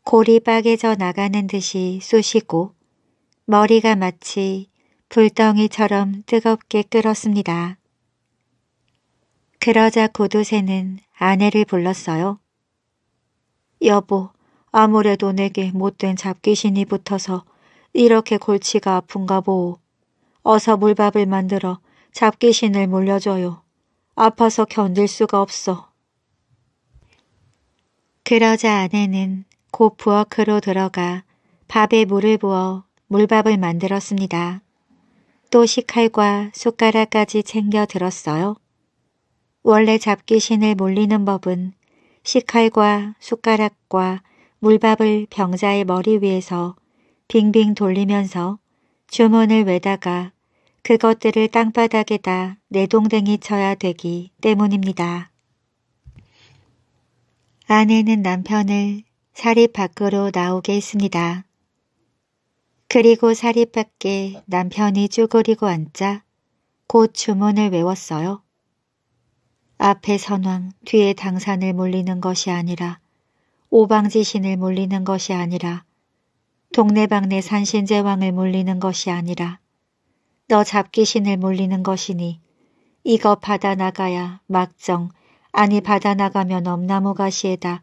골이 빠개져 나가는 듯이 쑤시고 머리가 마치 불덩이처럼 뜨겁게 끓었습니다. 그러자 고두새는 아내를 불렀어요. 여보, 아무래도 내게 못된 잡귀신이 붙어서 이렇게 골치가 아픈가 보오. 어서 물밥을 만들어 잡귀신을 물려줘요. 아파서 견딜 수가 없어. 그러자 아내는 곧 부엌으로 들어가 밥에 물을 부어 물밥을 만들었습니다. 또 식칼과 숟가락까지 챙겨 들었어요. 원래 잡귀신을 몰리는 법은 식칼과 숟가락과 물밥을 병자의 머리 위에서 빙빙 돌리면서 주문을 외다가 그것들을 땅바닥에다 내동댕이 쳐야 되기 때문입니다. 아내는 남편을 사립 밖으로 나오게 했습니다. 그리고 사리 밖에 남편이 쭈그리고 앉자 곧 주문을 외웠어요. 앞에 선왕, 뒤에 당산을 몰리는 것이 아니라 오방지신을 몰리는 것이 아니라 동네방네 산신제왕을 몰리는 것이 아니라 너잡귀신을 몰리는 것이니 이거 받아 나가야 막정 아니 받아 나가면 엄나무 가시에다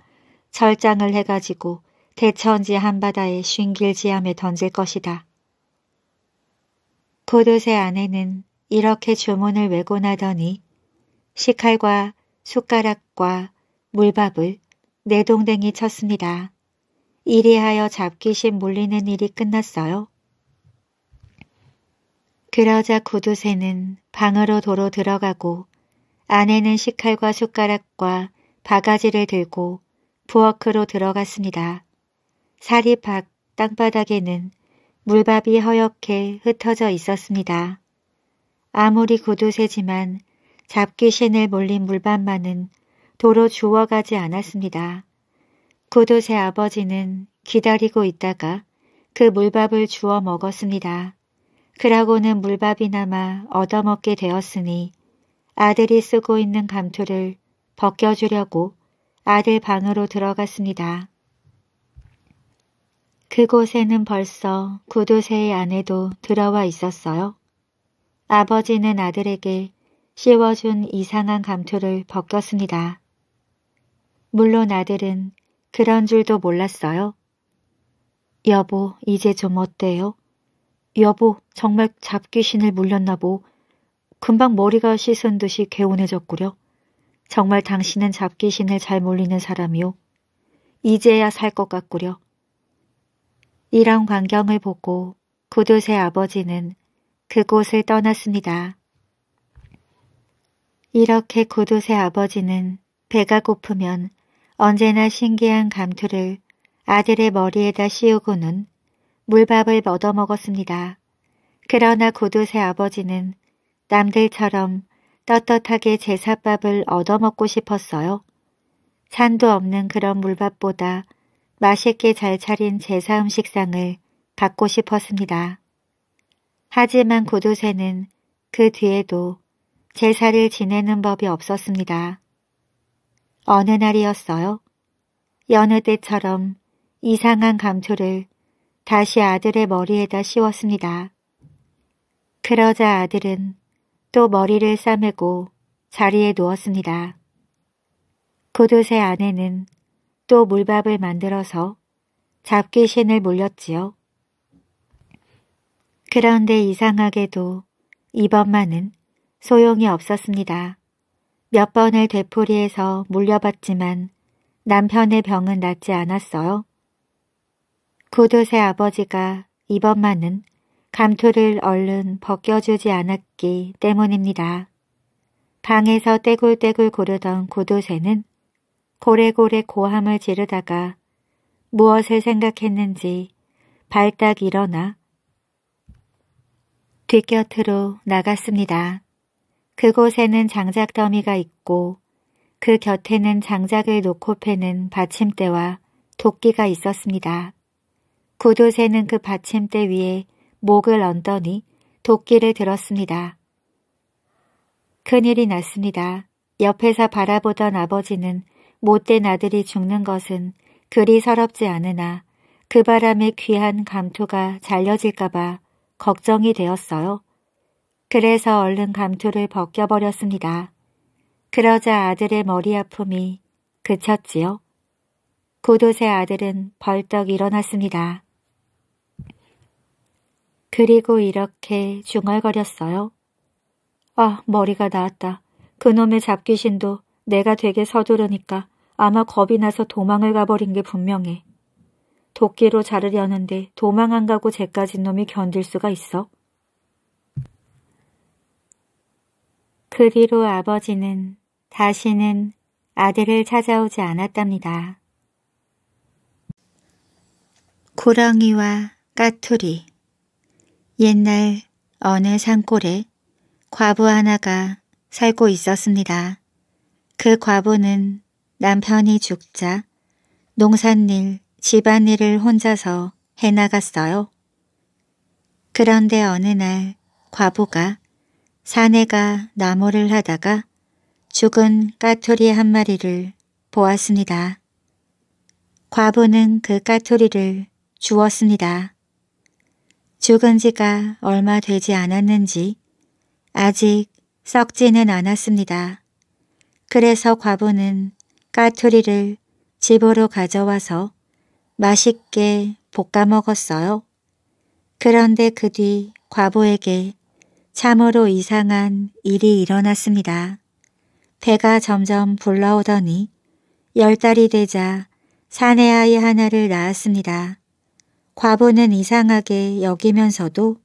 절장을 해가지고 대천지 한바다에 쉰길지함에 던질 것이다. 구두쇠 안에는 이렇게 주문을 외곤하더니 식칼과 숟가락과 물밥을 내동댕이 쳤습니다. 이리하여 잡귀신 물리는 일이 끝났어요. 그러자 구두쇠는 방으로 도로 들어가고 아내는 식칼과 숟가락과 바가지를 들고 부엌으로 들어갔습니다. 사리 밖 땅바닥에는 물밥이 허옇게 흩어져 있었습니다. 아무리 구두쇠지만 잡귀신을 몰린 물밥만은 도로 주워가지 않았습니다. 구두쇠 아버지는 기다리고 있다가 그 물밥을 주워 먹었습니다. 그러고는 물밥이나마 얻어먹게 되었으니 아들이 쓰고 있는 감투를 벗겨주려고 아들 방으로 들어갔습니다. 그곳에는 벌써 구두쇠의 아내도 들어와 있었어요. 아버지는 아들에게 씌워준 이상한 감투를 벗겼습니다. 물론 아들은 그런 줄도 몰랐어요. 여보, 이제 좀 어때요? 여보, 정말 잡귀신을 물렸나 보. 금방 머리가 씻은 듯이 개운해졌구려. 정말 당신은 잡귀신을 잘몰리는 사람이요. 이제야 살 것 같구려. 이런 광경을 보고 구두쇠 아버지는 그곳을 떠났습니다. 이렇게 구두쇠 아버지는 배가 고프면 언제나 신기한 감투를 아들의 머리에다 씌우고는 물밥을 얻어먹었습니다. 그러나 구두쇠 아버지는 남들처럼 떳떳하게 제삿밥을 얻어먹고 싶었어요. 찬도 없는 그런 물밥보다 맛있게 잘 차린 제사 음식상을 갖고 싶었습니다. 하지만 구두쇠는 그 뒤에도 제사를 지내는 법이 없었습니다. 어느 날이었어요? 여느 때처럼 이상한 감초를 다시 아들의 머리에다 씌웠습니다. 그러자 아들은 또 머리를 싸매고 자리에 누웠습니다. 구두쇠 아내는 또 물밥을 만들어서 잡귀신을 몰렸지요. 그런데 이상하게도 이번만은 소용이 없었습니다. 몇 번을 되풀이해서 물려봤지만 남편의 병은 낫지 않았어요. 구두새 아버지가 이번만은 감투를 얼른 벗겨주지 않았기 때문입니다. 방에서 떼굴떼굴 고르던 구두새는 고래고래 고함을 지르다가 무엇을 생각했는지 발딱 일어나 뒷곁으로 나갔습니다. 그곳에는 장작 더미가 있고 그 곁에는 장작을 놓고 패는 받침대와 도끼가 있었습니다. 구두쇠는 그 받침대 위에 목을 얹더니 도끼를 들었습니다. 큰일이 났습니다. 옆에서 바라보던 아버지는 못된 아들이 죽는 것은 그리 서럽지 않으나 그 바람에 귀한 감투가 잘려질까봐 걱정이 되었어요. 그래서 얼른 감투를 벗겨버렸습니다. 그러자 아들의 머리 아픔이 그쳤지요. 고도새 아들은 벌떡 일어났습니다. 그리고 이렇게 중얼거렸어요. 아, 머리가 나았다. 그놈의 잡귀신도 내가 되게 서두르니까 아마 겁이 나서 도망을 가버린 게 분명해. 도끼로 자르려는데 도망 안 가고 쟤까진 놈이 견딜 수가 있어? 그 뒤로 아버지는 다시는 아들을 찾아오지 않았답니다. 고랑이와 까투리 옛날 어느 산골에 과부 하나가 살고 있었습니다. 그 과부는 남편이 죽자 농산일, 집안일을 혼자서 해나갔어요. 그런데 어느 날 과부가 사내가 나무를 하다가 죽은 까투리 한 마리를 보았습니다. 과부는 그 까투리를 주었습니다. 죽은 지가 얼마 되지 않았는지 아직 썩지는 않았습니다. 그래서 과부는 까투리를 집으로 가져와서 맛있게 볶아 먹었어요. 그런데 그 뒤 과부에게 참으로 이상한 일이 일어났습니다. 배가 점점 불러오더니 열 달이 되자 사내 아이 하나를 낳았습니다. 과부는 이상하게 여기면서도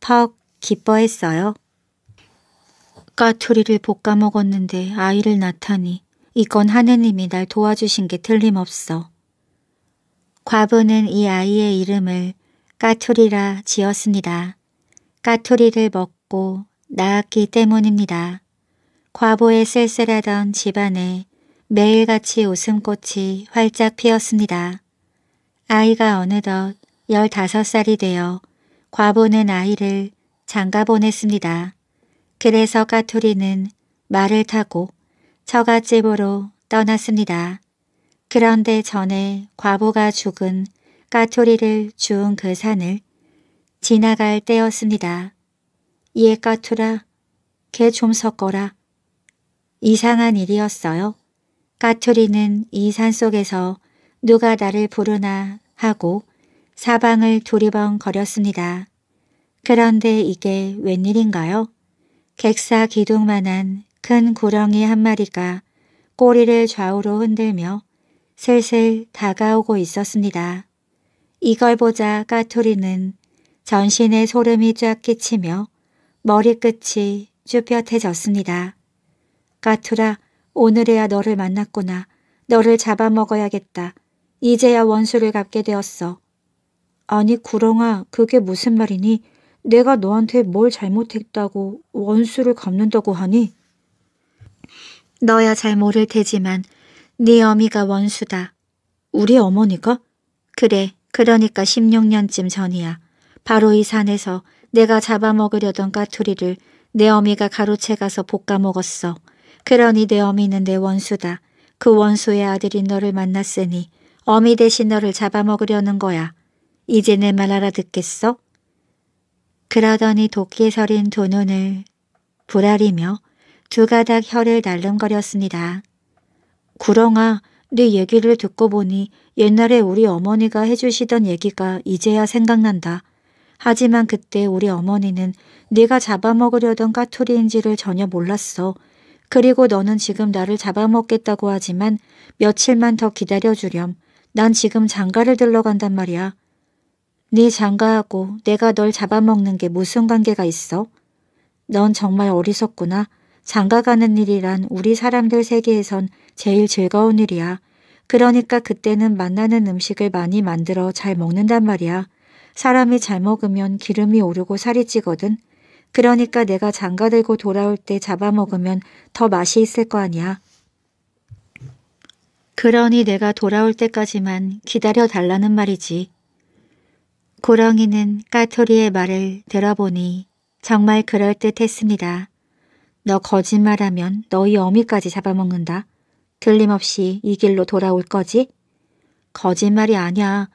퍽 기뻐했어요. 까투리를 볶아 먹었는데 아이를 낳다니 이건 하느님이 날 도와주신 게 틀림없어. 과부는 이 아이의 이름을 까투리라 지었습니다. 까투리를 먹고 낳았기 때문입니다. 과부의 쓸쓸하던 집안에 매일같이 웃음꽃이 활짝 피었습니다. 아이가 어느덧 15살이 되어 과부는 아이를 장가 보냈습니다. 그래서 까투리는 말을 타고 처갓집으로 떠났습니다. 그런데 전에 과보가 죽은 까투리를 주운 그 산을 지나갈 때였습니다. 예 까투라, 개 좀 섞어라. 이상한 일이었어요. 까투리는 이 산속에서 누가 나를 부르나 하고 사방을 두리번거렸습니다. 그런데 이게 웬일인가요? 객사 기둥만한 큰 구렁이 한 마리가 꼬리를 좌우로 흔들며 슬슬 다가오고 있었습니다. 이걸 보자 까투리는 전신에 소름이 쫙 끼치며 머리끝이 쭈뼛해졌습니다. 까투라 오늘에야 너를 만났구나. 너를 잡아먹어야겠다. 이제야 원수를 갚게 되었어. 아니 구렁아 그게 무슨 말이니? 내가 너한테 뭘 잘못했다고 원수를 갚는다고 하니? 너야 잘 모를 테지만 네 어미가 원수다. 우리 어머니가? 그래, 그러니까 16년쯤 전이야. 바로 이 산에서 내가 잡아먹으려던 까투리를 내 어미가 가로채 가서 볶아먹었어. 그러니 내 어미는 내 원수다. 그 원수의 아들인 너를 만났으니 어미 대신 너를 잡아먹으려는 거야. 이제 내 말 알아듣겠어? 그러더니 도끼 서린 두 눈을 부라리며 두 가닥 혀를 날름거렸습니다. 구렁아, 네 얘기를 듣고 보니 옛날에 우리 어머니가 해주시던 얘기가 이제야 생각난다. 하지만 그때 우리 어머니는 네가 잡아먹으려던 까투리인지를 전혀 몰랐어. 그리고 너는 지금 나를 잡아먹겠다고 하지만 며칠만 더 기다려주렴. 난 지금 장가를 들러 간단 말이야. 네 장가하고 내가 널 잡아먹는 게 무슨 관계가 있어? 넌 정말 어리석구나. 장가가는 일이란 우리 사람들 세계에선 제일 즐거운 일이야. 그러니까 그때는 만나는 음식을 많이 만들어 잘 먹는단 말이야. 사람이 잘 먹으면 기름이 오르고 살이 찌거든. 그러니까 내가 장가 들고 돌아올 때 잡아먹으면 더 맛이 있을 거 아니야. 그러니 내가 돌아올 때까지만 기다려 달라는 말이지. 고렁이는 까토리의 말을 들어보니 정말 그럴듯했습니다. 너 거짓말하면 너희 어미까지 잡아먹는다. 틀림없이 이 길로 돌아올 거지? 거짓말이 아니야.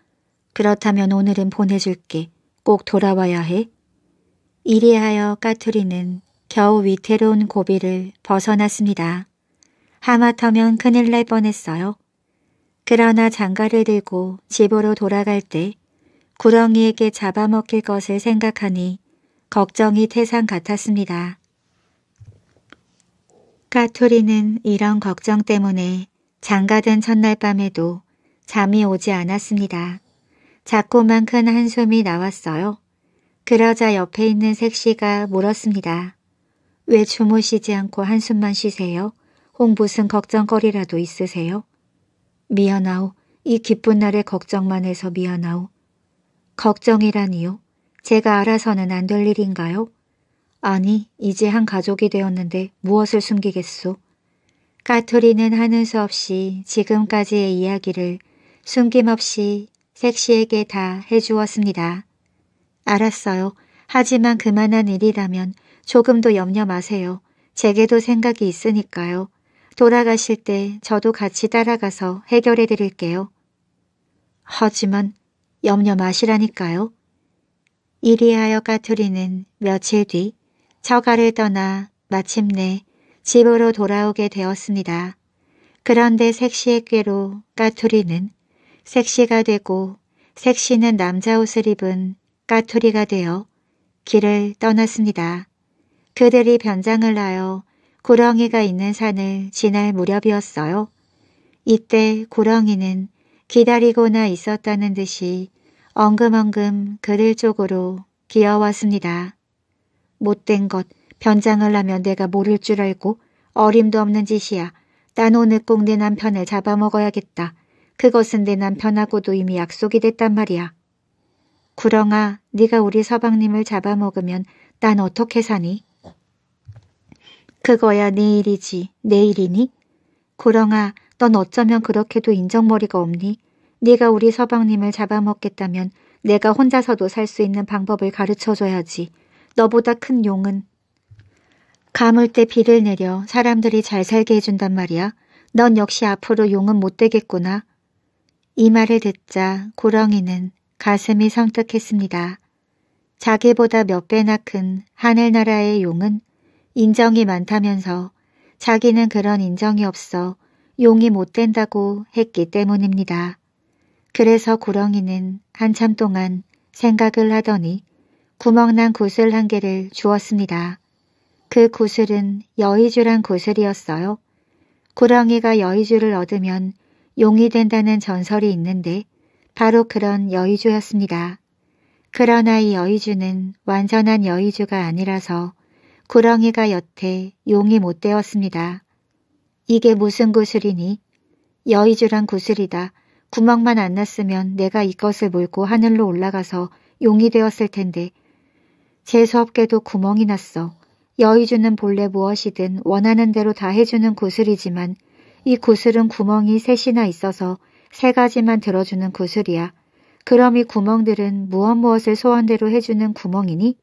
그렇다면 오늘은 보내줄게. 꼭 돌아와야 해. 이리하여 까투리는 겨우 위태로운 고비를 벗어났습니다. 하마터면 큰일 날 뻔했어요. 그러나 장가를 들고 집으로 돌아갈 때 구렁이에게 잡아먹힐 것을 생각하니 걱정이 태산 같았습니다. 까토리는 이런 걱정 때문에 장가든 첫날 밤에도 잠이 오지 않았습니다. 자꾸만 큰 한숨이 나왔어요. 그러자 옆에 있는 색시가 물었습니다. 왜 주무시지 않고 한숨만 쉬세요? 홍 무슨 걱정거리라도 있으세요? 미안하오. 이 기쁜 날에 걱정만 해서 미안하오. 걱정이라니요? 제가 알아서는 안 될 일인가요? 아니, 이제 한 가족이 되었는데 무엇을 숨기겠소? 까투리는 하는 수 없이 지금까지의 이야기를 숨김없이 섹시에게다 해주었습니다. 알았어요. 하지만 그만한 일이라면 조금도 염려 마세요. 제게도 생각이 있으니까요. 돌아가실 때 저도 같이 따라가서 해결해 드릴게요. 하지만 염려 마시라니까요. 이리하여 까투리는 며칠 뒤 처가를 떠나 마침내 집으로 돌아오게 되었습니다. 그런데 색시의 꾀로 까투리는 색시가 되고 색시는 남자 옷을 입은 까투리가 되어 길을 떠났습니다. 그들이 변장을 하여 구렁이가 있는 산을 지날 무렵이었어요. 이때 구렁이는 기다리고나 있었다는 듯이 엉금엉금 그들 쪽으로 기어왔습니다. 못된 것, 변장을 하면 내가 모를 줄 알고 어림도 없는 짓이야. 난 오늘 꼭 내 남편을 잡아먹어야겠다. 그것은 내 남편하고도 이미 약속이 됐단 말이야. 구렁아, 네가 우리 서방님을 잡아먹으면 난 어떻게 사니? 그거야 내 일이지. 내 일이니? 구렁아, 넌 어쩌면 그렇게도 인정머리가 없니? 네가 우리 서방님을 잡아먹겠다면 내가 혼자서도 살 수 있는 방법을 가르쳐줘야지. 너보다 큰 용은 가물 때 비를 내려 사람들이 잘 살게 해준단 말이야. 넌 역시 앞으로 용은 못 되겠구나. 이 말을 듣자 고렁이는 가슴이 성뜩했습니다. 자기보다 몇 배나 큰 하늘나라의 용은 인정이 많다면서 자기는 그런 인정이 없어 용이 못 된다고 했기 때문입니다. 그래서 고렁이는 한참 동안 생각을 하더니 구멍난 구슬 한 개를 주었습니다. 그 구슬은 여의주란 구슬이었어요. 구렁이가 여의주를 얻으면 용이 된다는 전설이 있는데 바로 그런 여의주였습니다. 그러나 이 여의주는 완전한 여의주가 아니라서 구렁이가 여태 용이 못 되었습니다. 이게 무슨 구슬이니? 여의주란 구슬이다. 구멍만 안 났으면 내가 이것을 몰고 하늘로 올라가서 용이 되었을 텐데 재수없게도 구멍이 났어. 여의주는 본래 무엇이든 원하는 대로 다 해주는 구슬이지만 이 구슬은 구멍이 셋이나 있어서 세 가지만 들어주는 구슬이야. 그럼 이 구멍들은 무엇 무엇을 소원대로 해주는 구멍이니?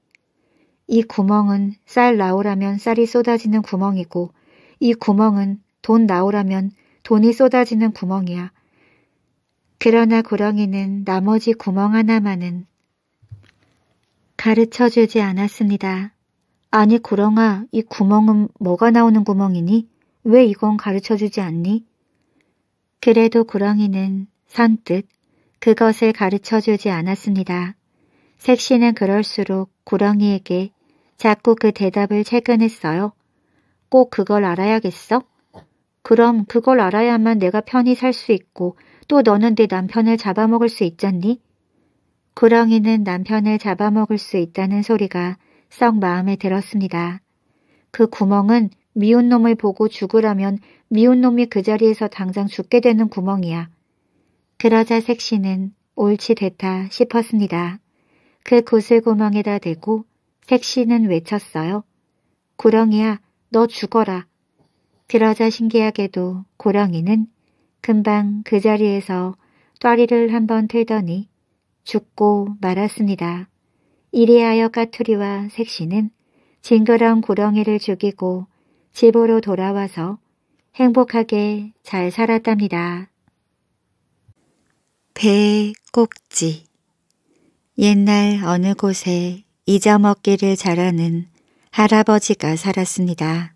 이 구멍은 쌀 나오라면 쌀이 쏟아지는 구멍이고 이 구멍은 돈 나오라면 돈이 쏟아지는 구멍이야. 그러나 구렁이는 나머지 구멍 하나만은 가르쳐 주지 않았습니다. 아니 구렁아, 이 구멍은 뭐가 나오는 구멍이니? 왜 이건 가르쳐 주지 않니? 그래도 구렁이는 선뜻 그것을 가르쳐 주지 않았습니다. 색시는 그럴수록 구렁이에게 자꾸 그 대답을 채근했어요. 꼭 그걸 알아야겠어? 그럼 그걸 알아야만 내가 편히 살 수 있고 또 너는 내 남편을 잡아먹을 수 있잖니? 구렁이는 남편을 잡아먹을 수 있다는 소리가 썩 마음에 들었습니다. 그 구멍은 미운 놈을 보고 죽으라면 미운 놈이 그 자리에서 당장 죽게 되는 구멍이야. 그러자 색시는 옳지 됐다 싶었습니다. 그 구슬구멍에다 대고 색시는 외쳤어요. 구렁이야너 죽어라. 그러자 신기하게도 고렁이는 금방 그 자리에서 또리를 한번 틀더니 죽고 말았습니다. 이리하여 까투리와 색시는 징그러운 구렁이를 죽이고 집으로 돌아와서 행복하게 잘 살았답니다. 배 꼭지 옛날 어느 곳에 잊어먹기를 잘하는 할아버지가 살았습니다.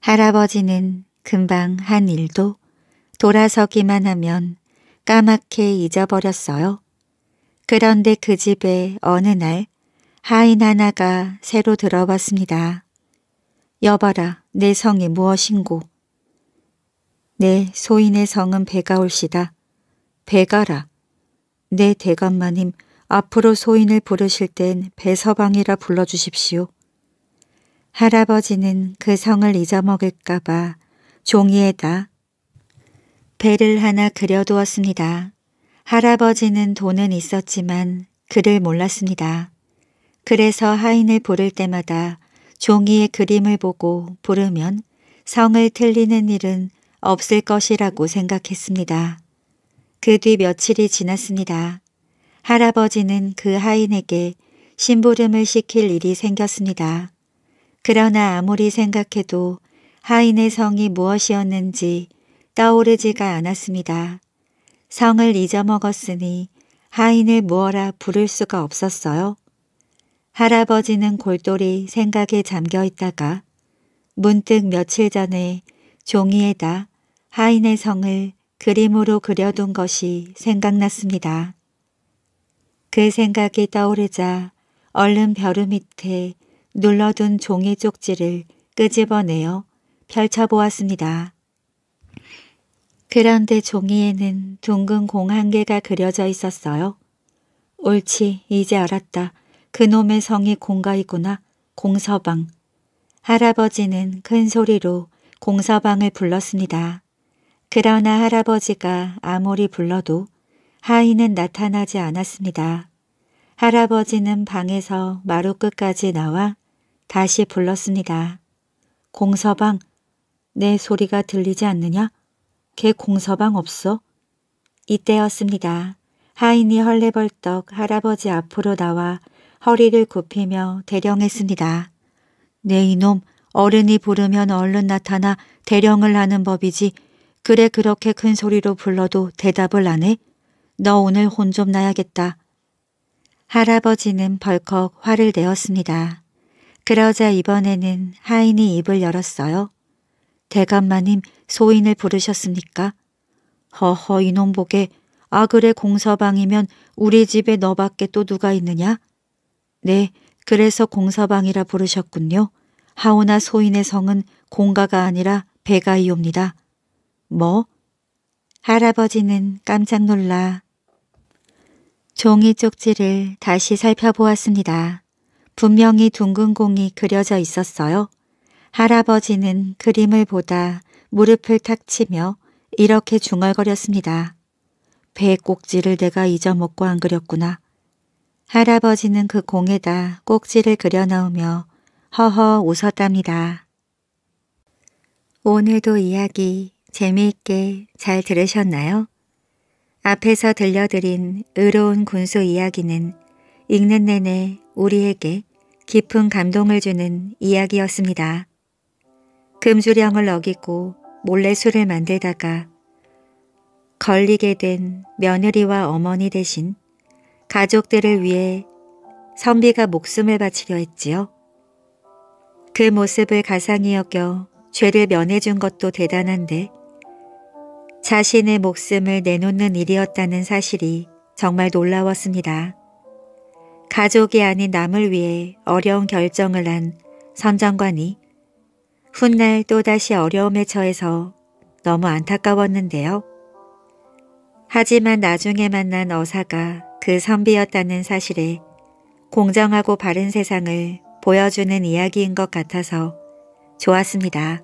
할아버지는 금방 한 일도 돌아서기만 하면 까맣게 잊어버렸어요. 그런데 그 집에 어느 날 하인 하나가 새로 들어왔습니다. 여봐라 내 성이 무엇인고. 내 소인의 성은 배가 올시다. 배가라. 내 대감마님 앞으로 소인을 부르실 땐 배서방이라 불러주십시오. 할아버지는 그 성을 잊어먹을까봐 종이에다 배를 하나 그려두었습니다. 할아버지는 돈은 있었지만 그를 몰랐습니다. 그래서 하인을 부를 때마다 종이의 그림을 보고 부르면 성을 틀리는 일은 없을 것이라고 생각했습니다. 그 뒤 며칠이 지났습니다. 할아버지는 그 하인에게 심부름을 시킬 일이 생겼습니다. 그러나 아무리 생각해도 하인의 성이 무엇이었는지 떠오르지가 않았습니다. 성을 잊어먹었으니 하인을 무어라 부를 수가 없었어요. 할아버지는 골똘히 생각에 잠겨 있다가 문득 며칠 전에 종이에다 하인의 성을 그림으로 그려둔 것이 생각났습니다. 그 생각이 떠오르자 얼른 벼루 밑에 눌러둔 종이 쪽지를 끄집어내어 펼쳐보았습니다. 그런데 종이에는 둥근 공 한 개가 그려져 있었어요. 옳지, 이제 알았다. 그놈의 성이 공가이구나. 공서방. 할아버지는 큰 소리로 공서방을 불렀습니다. 그러나 할아버지가 아무리 불러도 하인은 나타나지 않았습니다. 할아버지는 방에서 마루 끝까지 나와 다시 불렀습니다. 공서방, 내 소리가 들리지 않느냐? 걔 공서방 없어? 이때였습니다. 하인이 헐레벌떡 할아버지 앞으로 나와 허리를 굽히며 대령했습니다. 네 이놈 어른이 부르면 얼른 나타나 대령을 하는 법이지 그래 그렇게 큰 소리로 불러도 대답을 안 해? 너 오늘 혼 좀 나야겠다. 할아버지는 벌컥 화를 내었습니다. 그러자 이번에는 하인이 입을 열었어요. 대감마님 소인을 부르셨습니까? 허허 이놈복에 아그레 공서방이면 우리 집에 너밖에 또 누가 있느냐? 네, 그래서 공서방이라 부르셨군요. 하오나 소인의 성은 공가가 아니라 배가이옵니다. 뭐? 할아버지는 깜짝 놀라 종이 쪽지를 다시 살펴보았습니다. 분명히 둥근 공이 그려져 있었어요. 할아버지는 그림을 보다 무릎을 탁 치며 이렇게 중얼거렸습니다. 배 꼭지를 내가 잊어먹고 안 그렸구나. 할아버지는 그 공에다 꼭지를 그려 넣으며 허허 웃었답니다. 오늘도 이야기 재미있게 잘 들으셨나요? 앞에서 들려드린 의로운 군수 이야기는 읽는 내내 우리에게 깊은 감동을 주는 이야기였습니다. 금주령을 어기고 몰래 술을 만들다가 걸리게 된 며느리와 어머니 대신 가족들을 위해 선비가 목숨을 바치려 했지요. 그 모습을 가상히 여겨 죄를 면해준 것도 대단한데 자신의 목숨을 내놓는 일이었다는 사실이 정말 놀라웠습니다. 가족이 아닌 남을 위해 어려운 결정을 한 선장관이 훗날 또다시 어려움에 처해서 너무 안타까웠는데요. 하지만 나중에 만난 어사가 그 선비였다는 사실에 공정하고 바른 세상을 보여주는 이야기인 것 같아서 좋았습니다.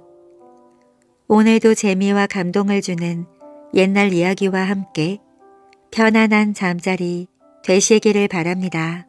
오늘도 재미와 감동을 주는 옛날 이야기와 함께 편안한 잠자리 되시기를 바랍니다.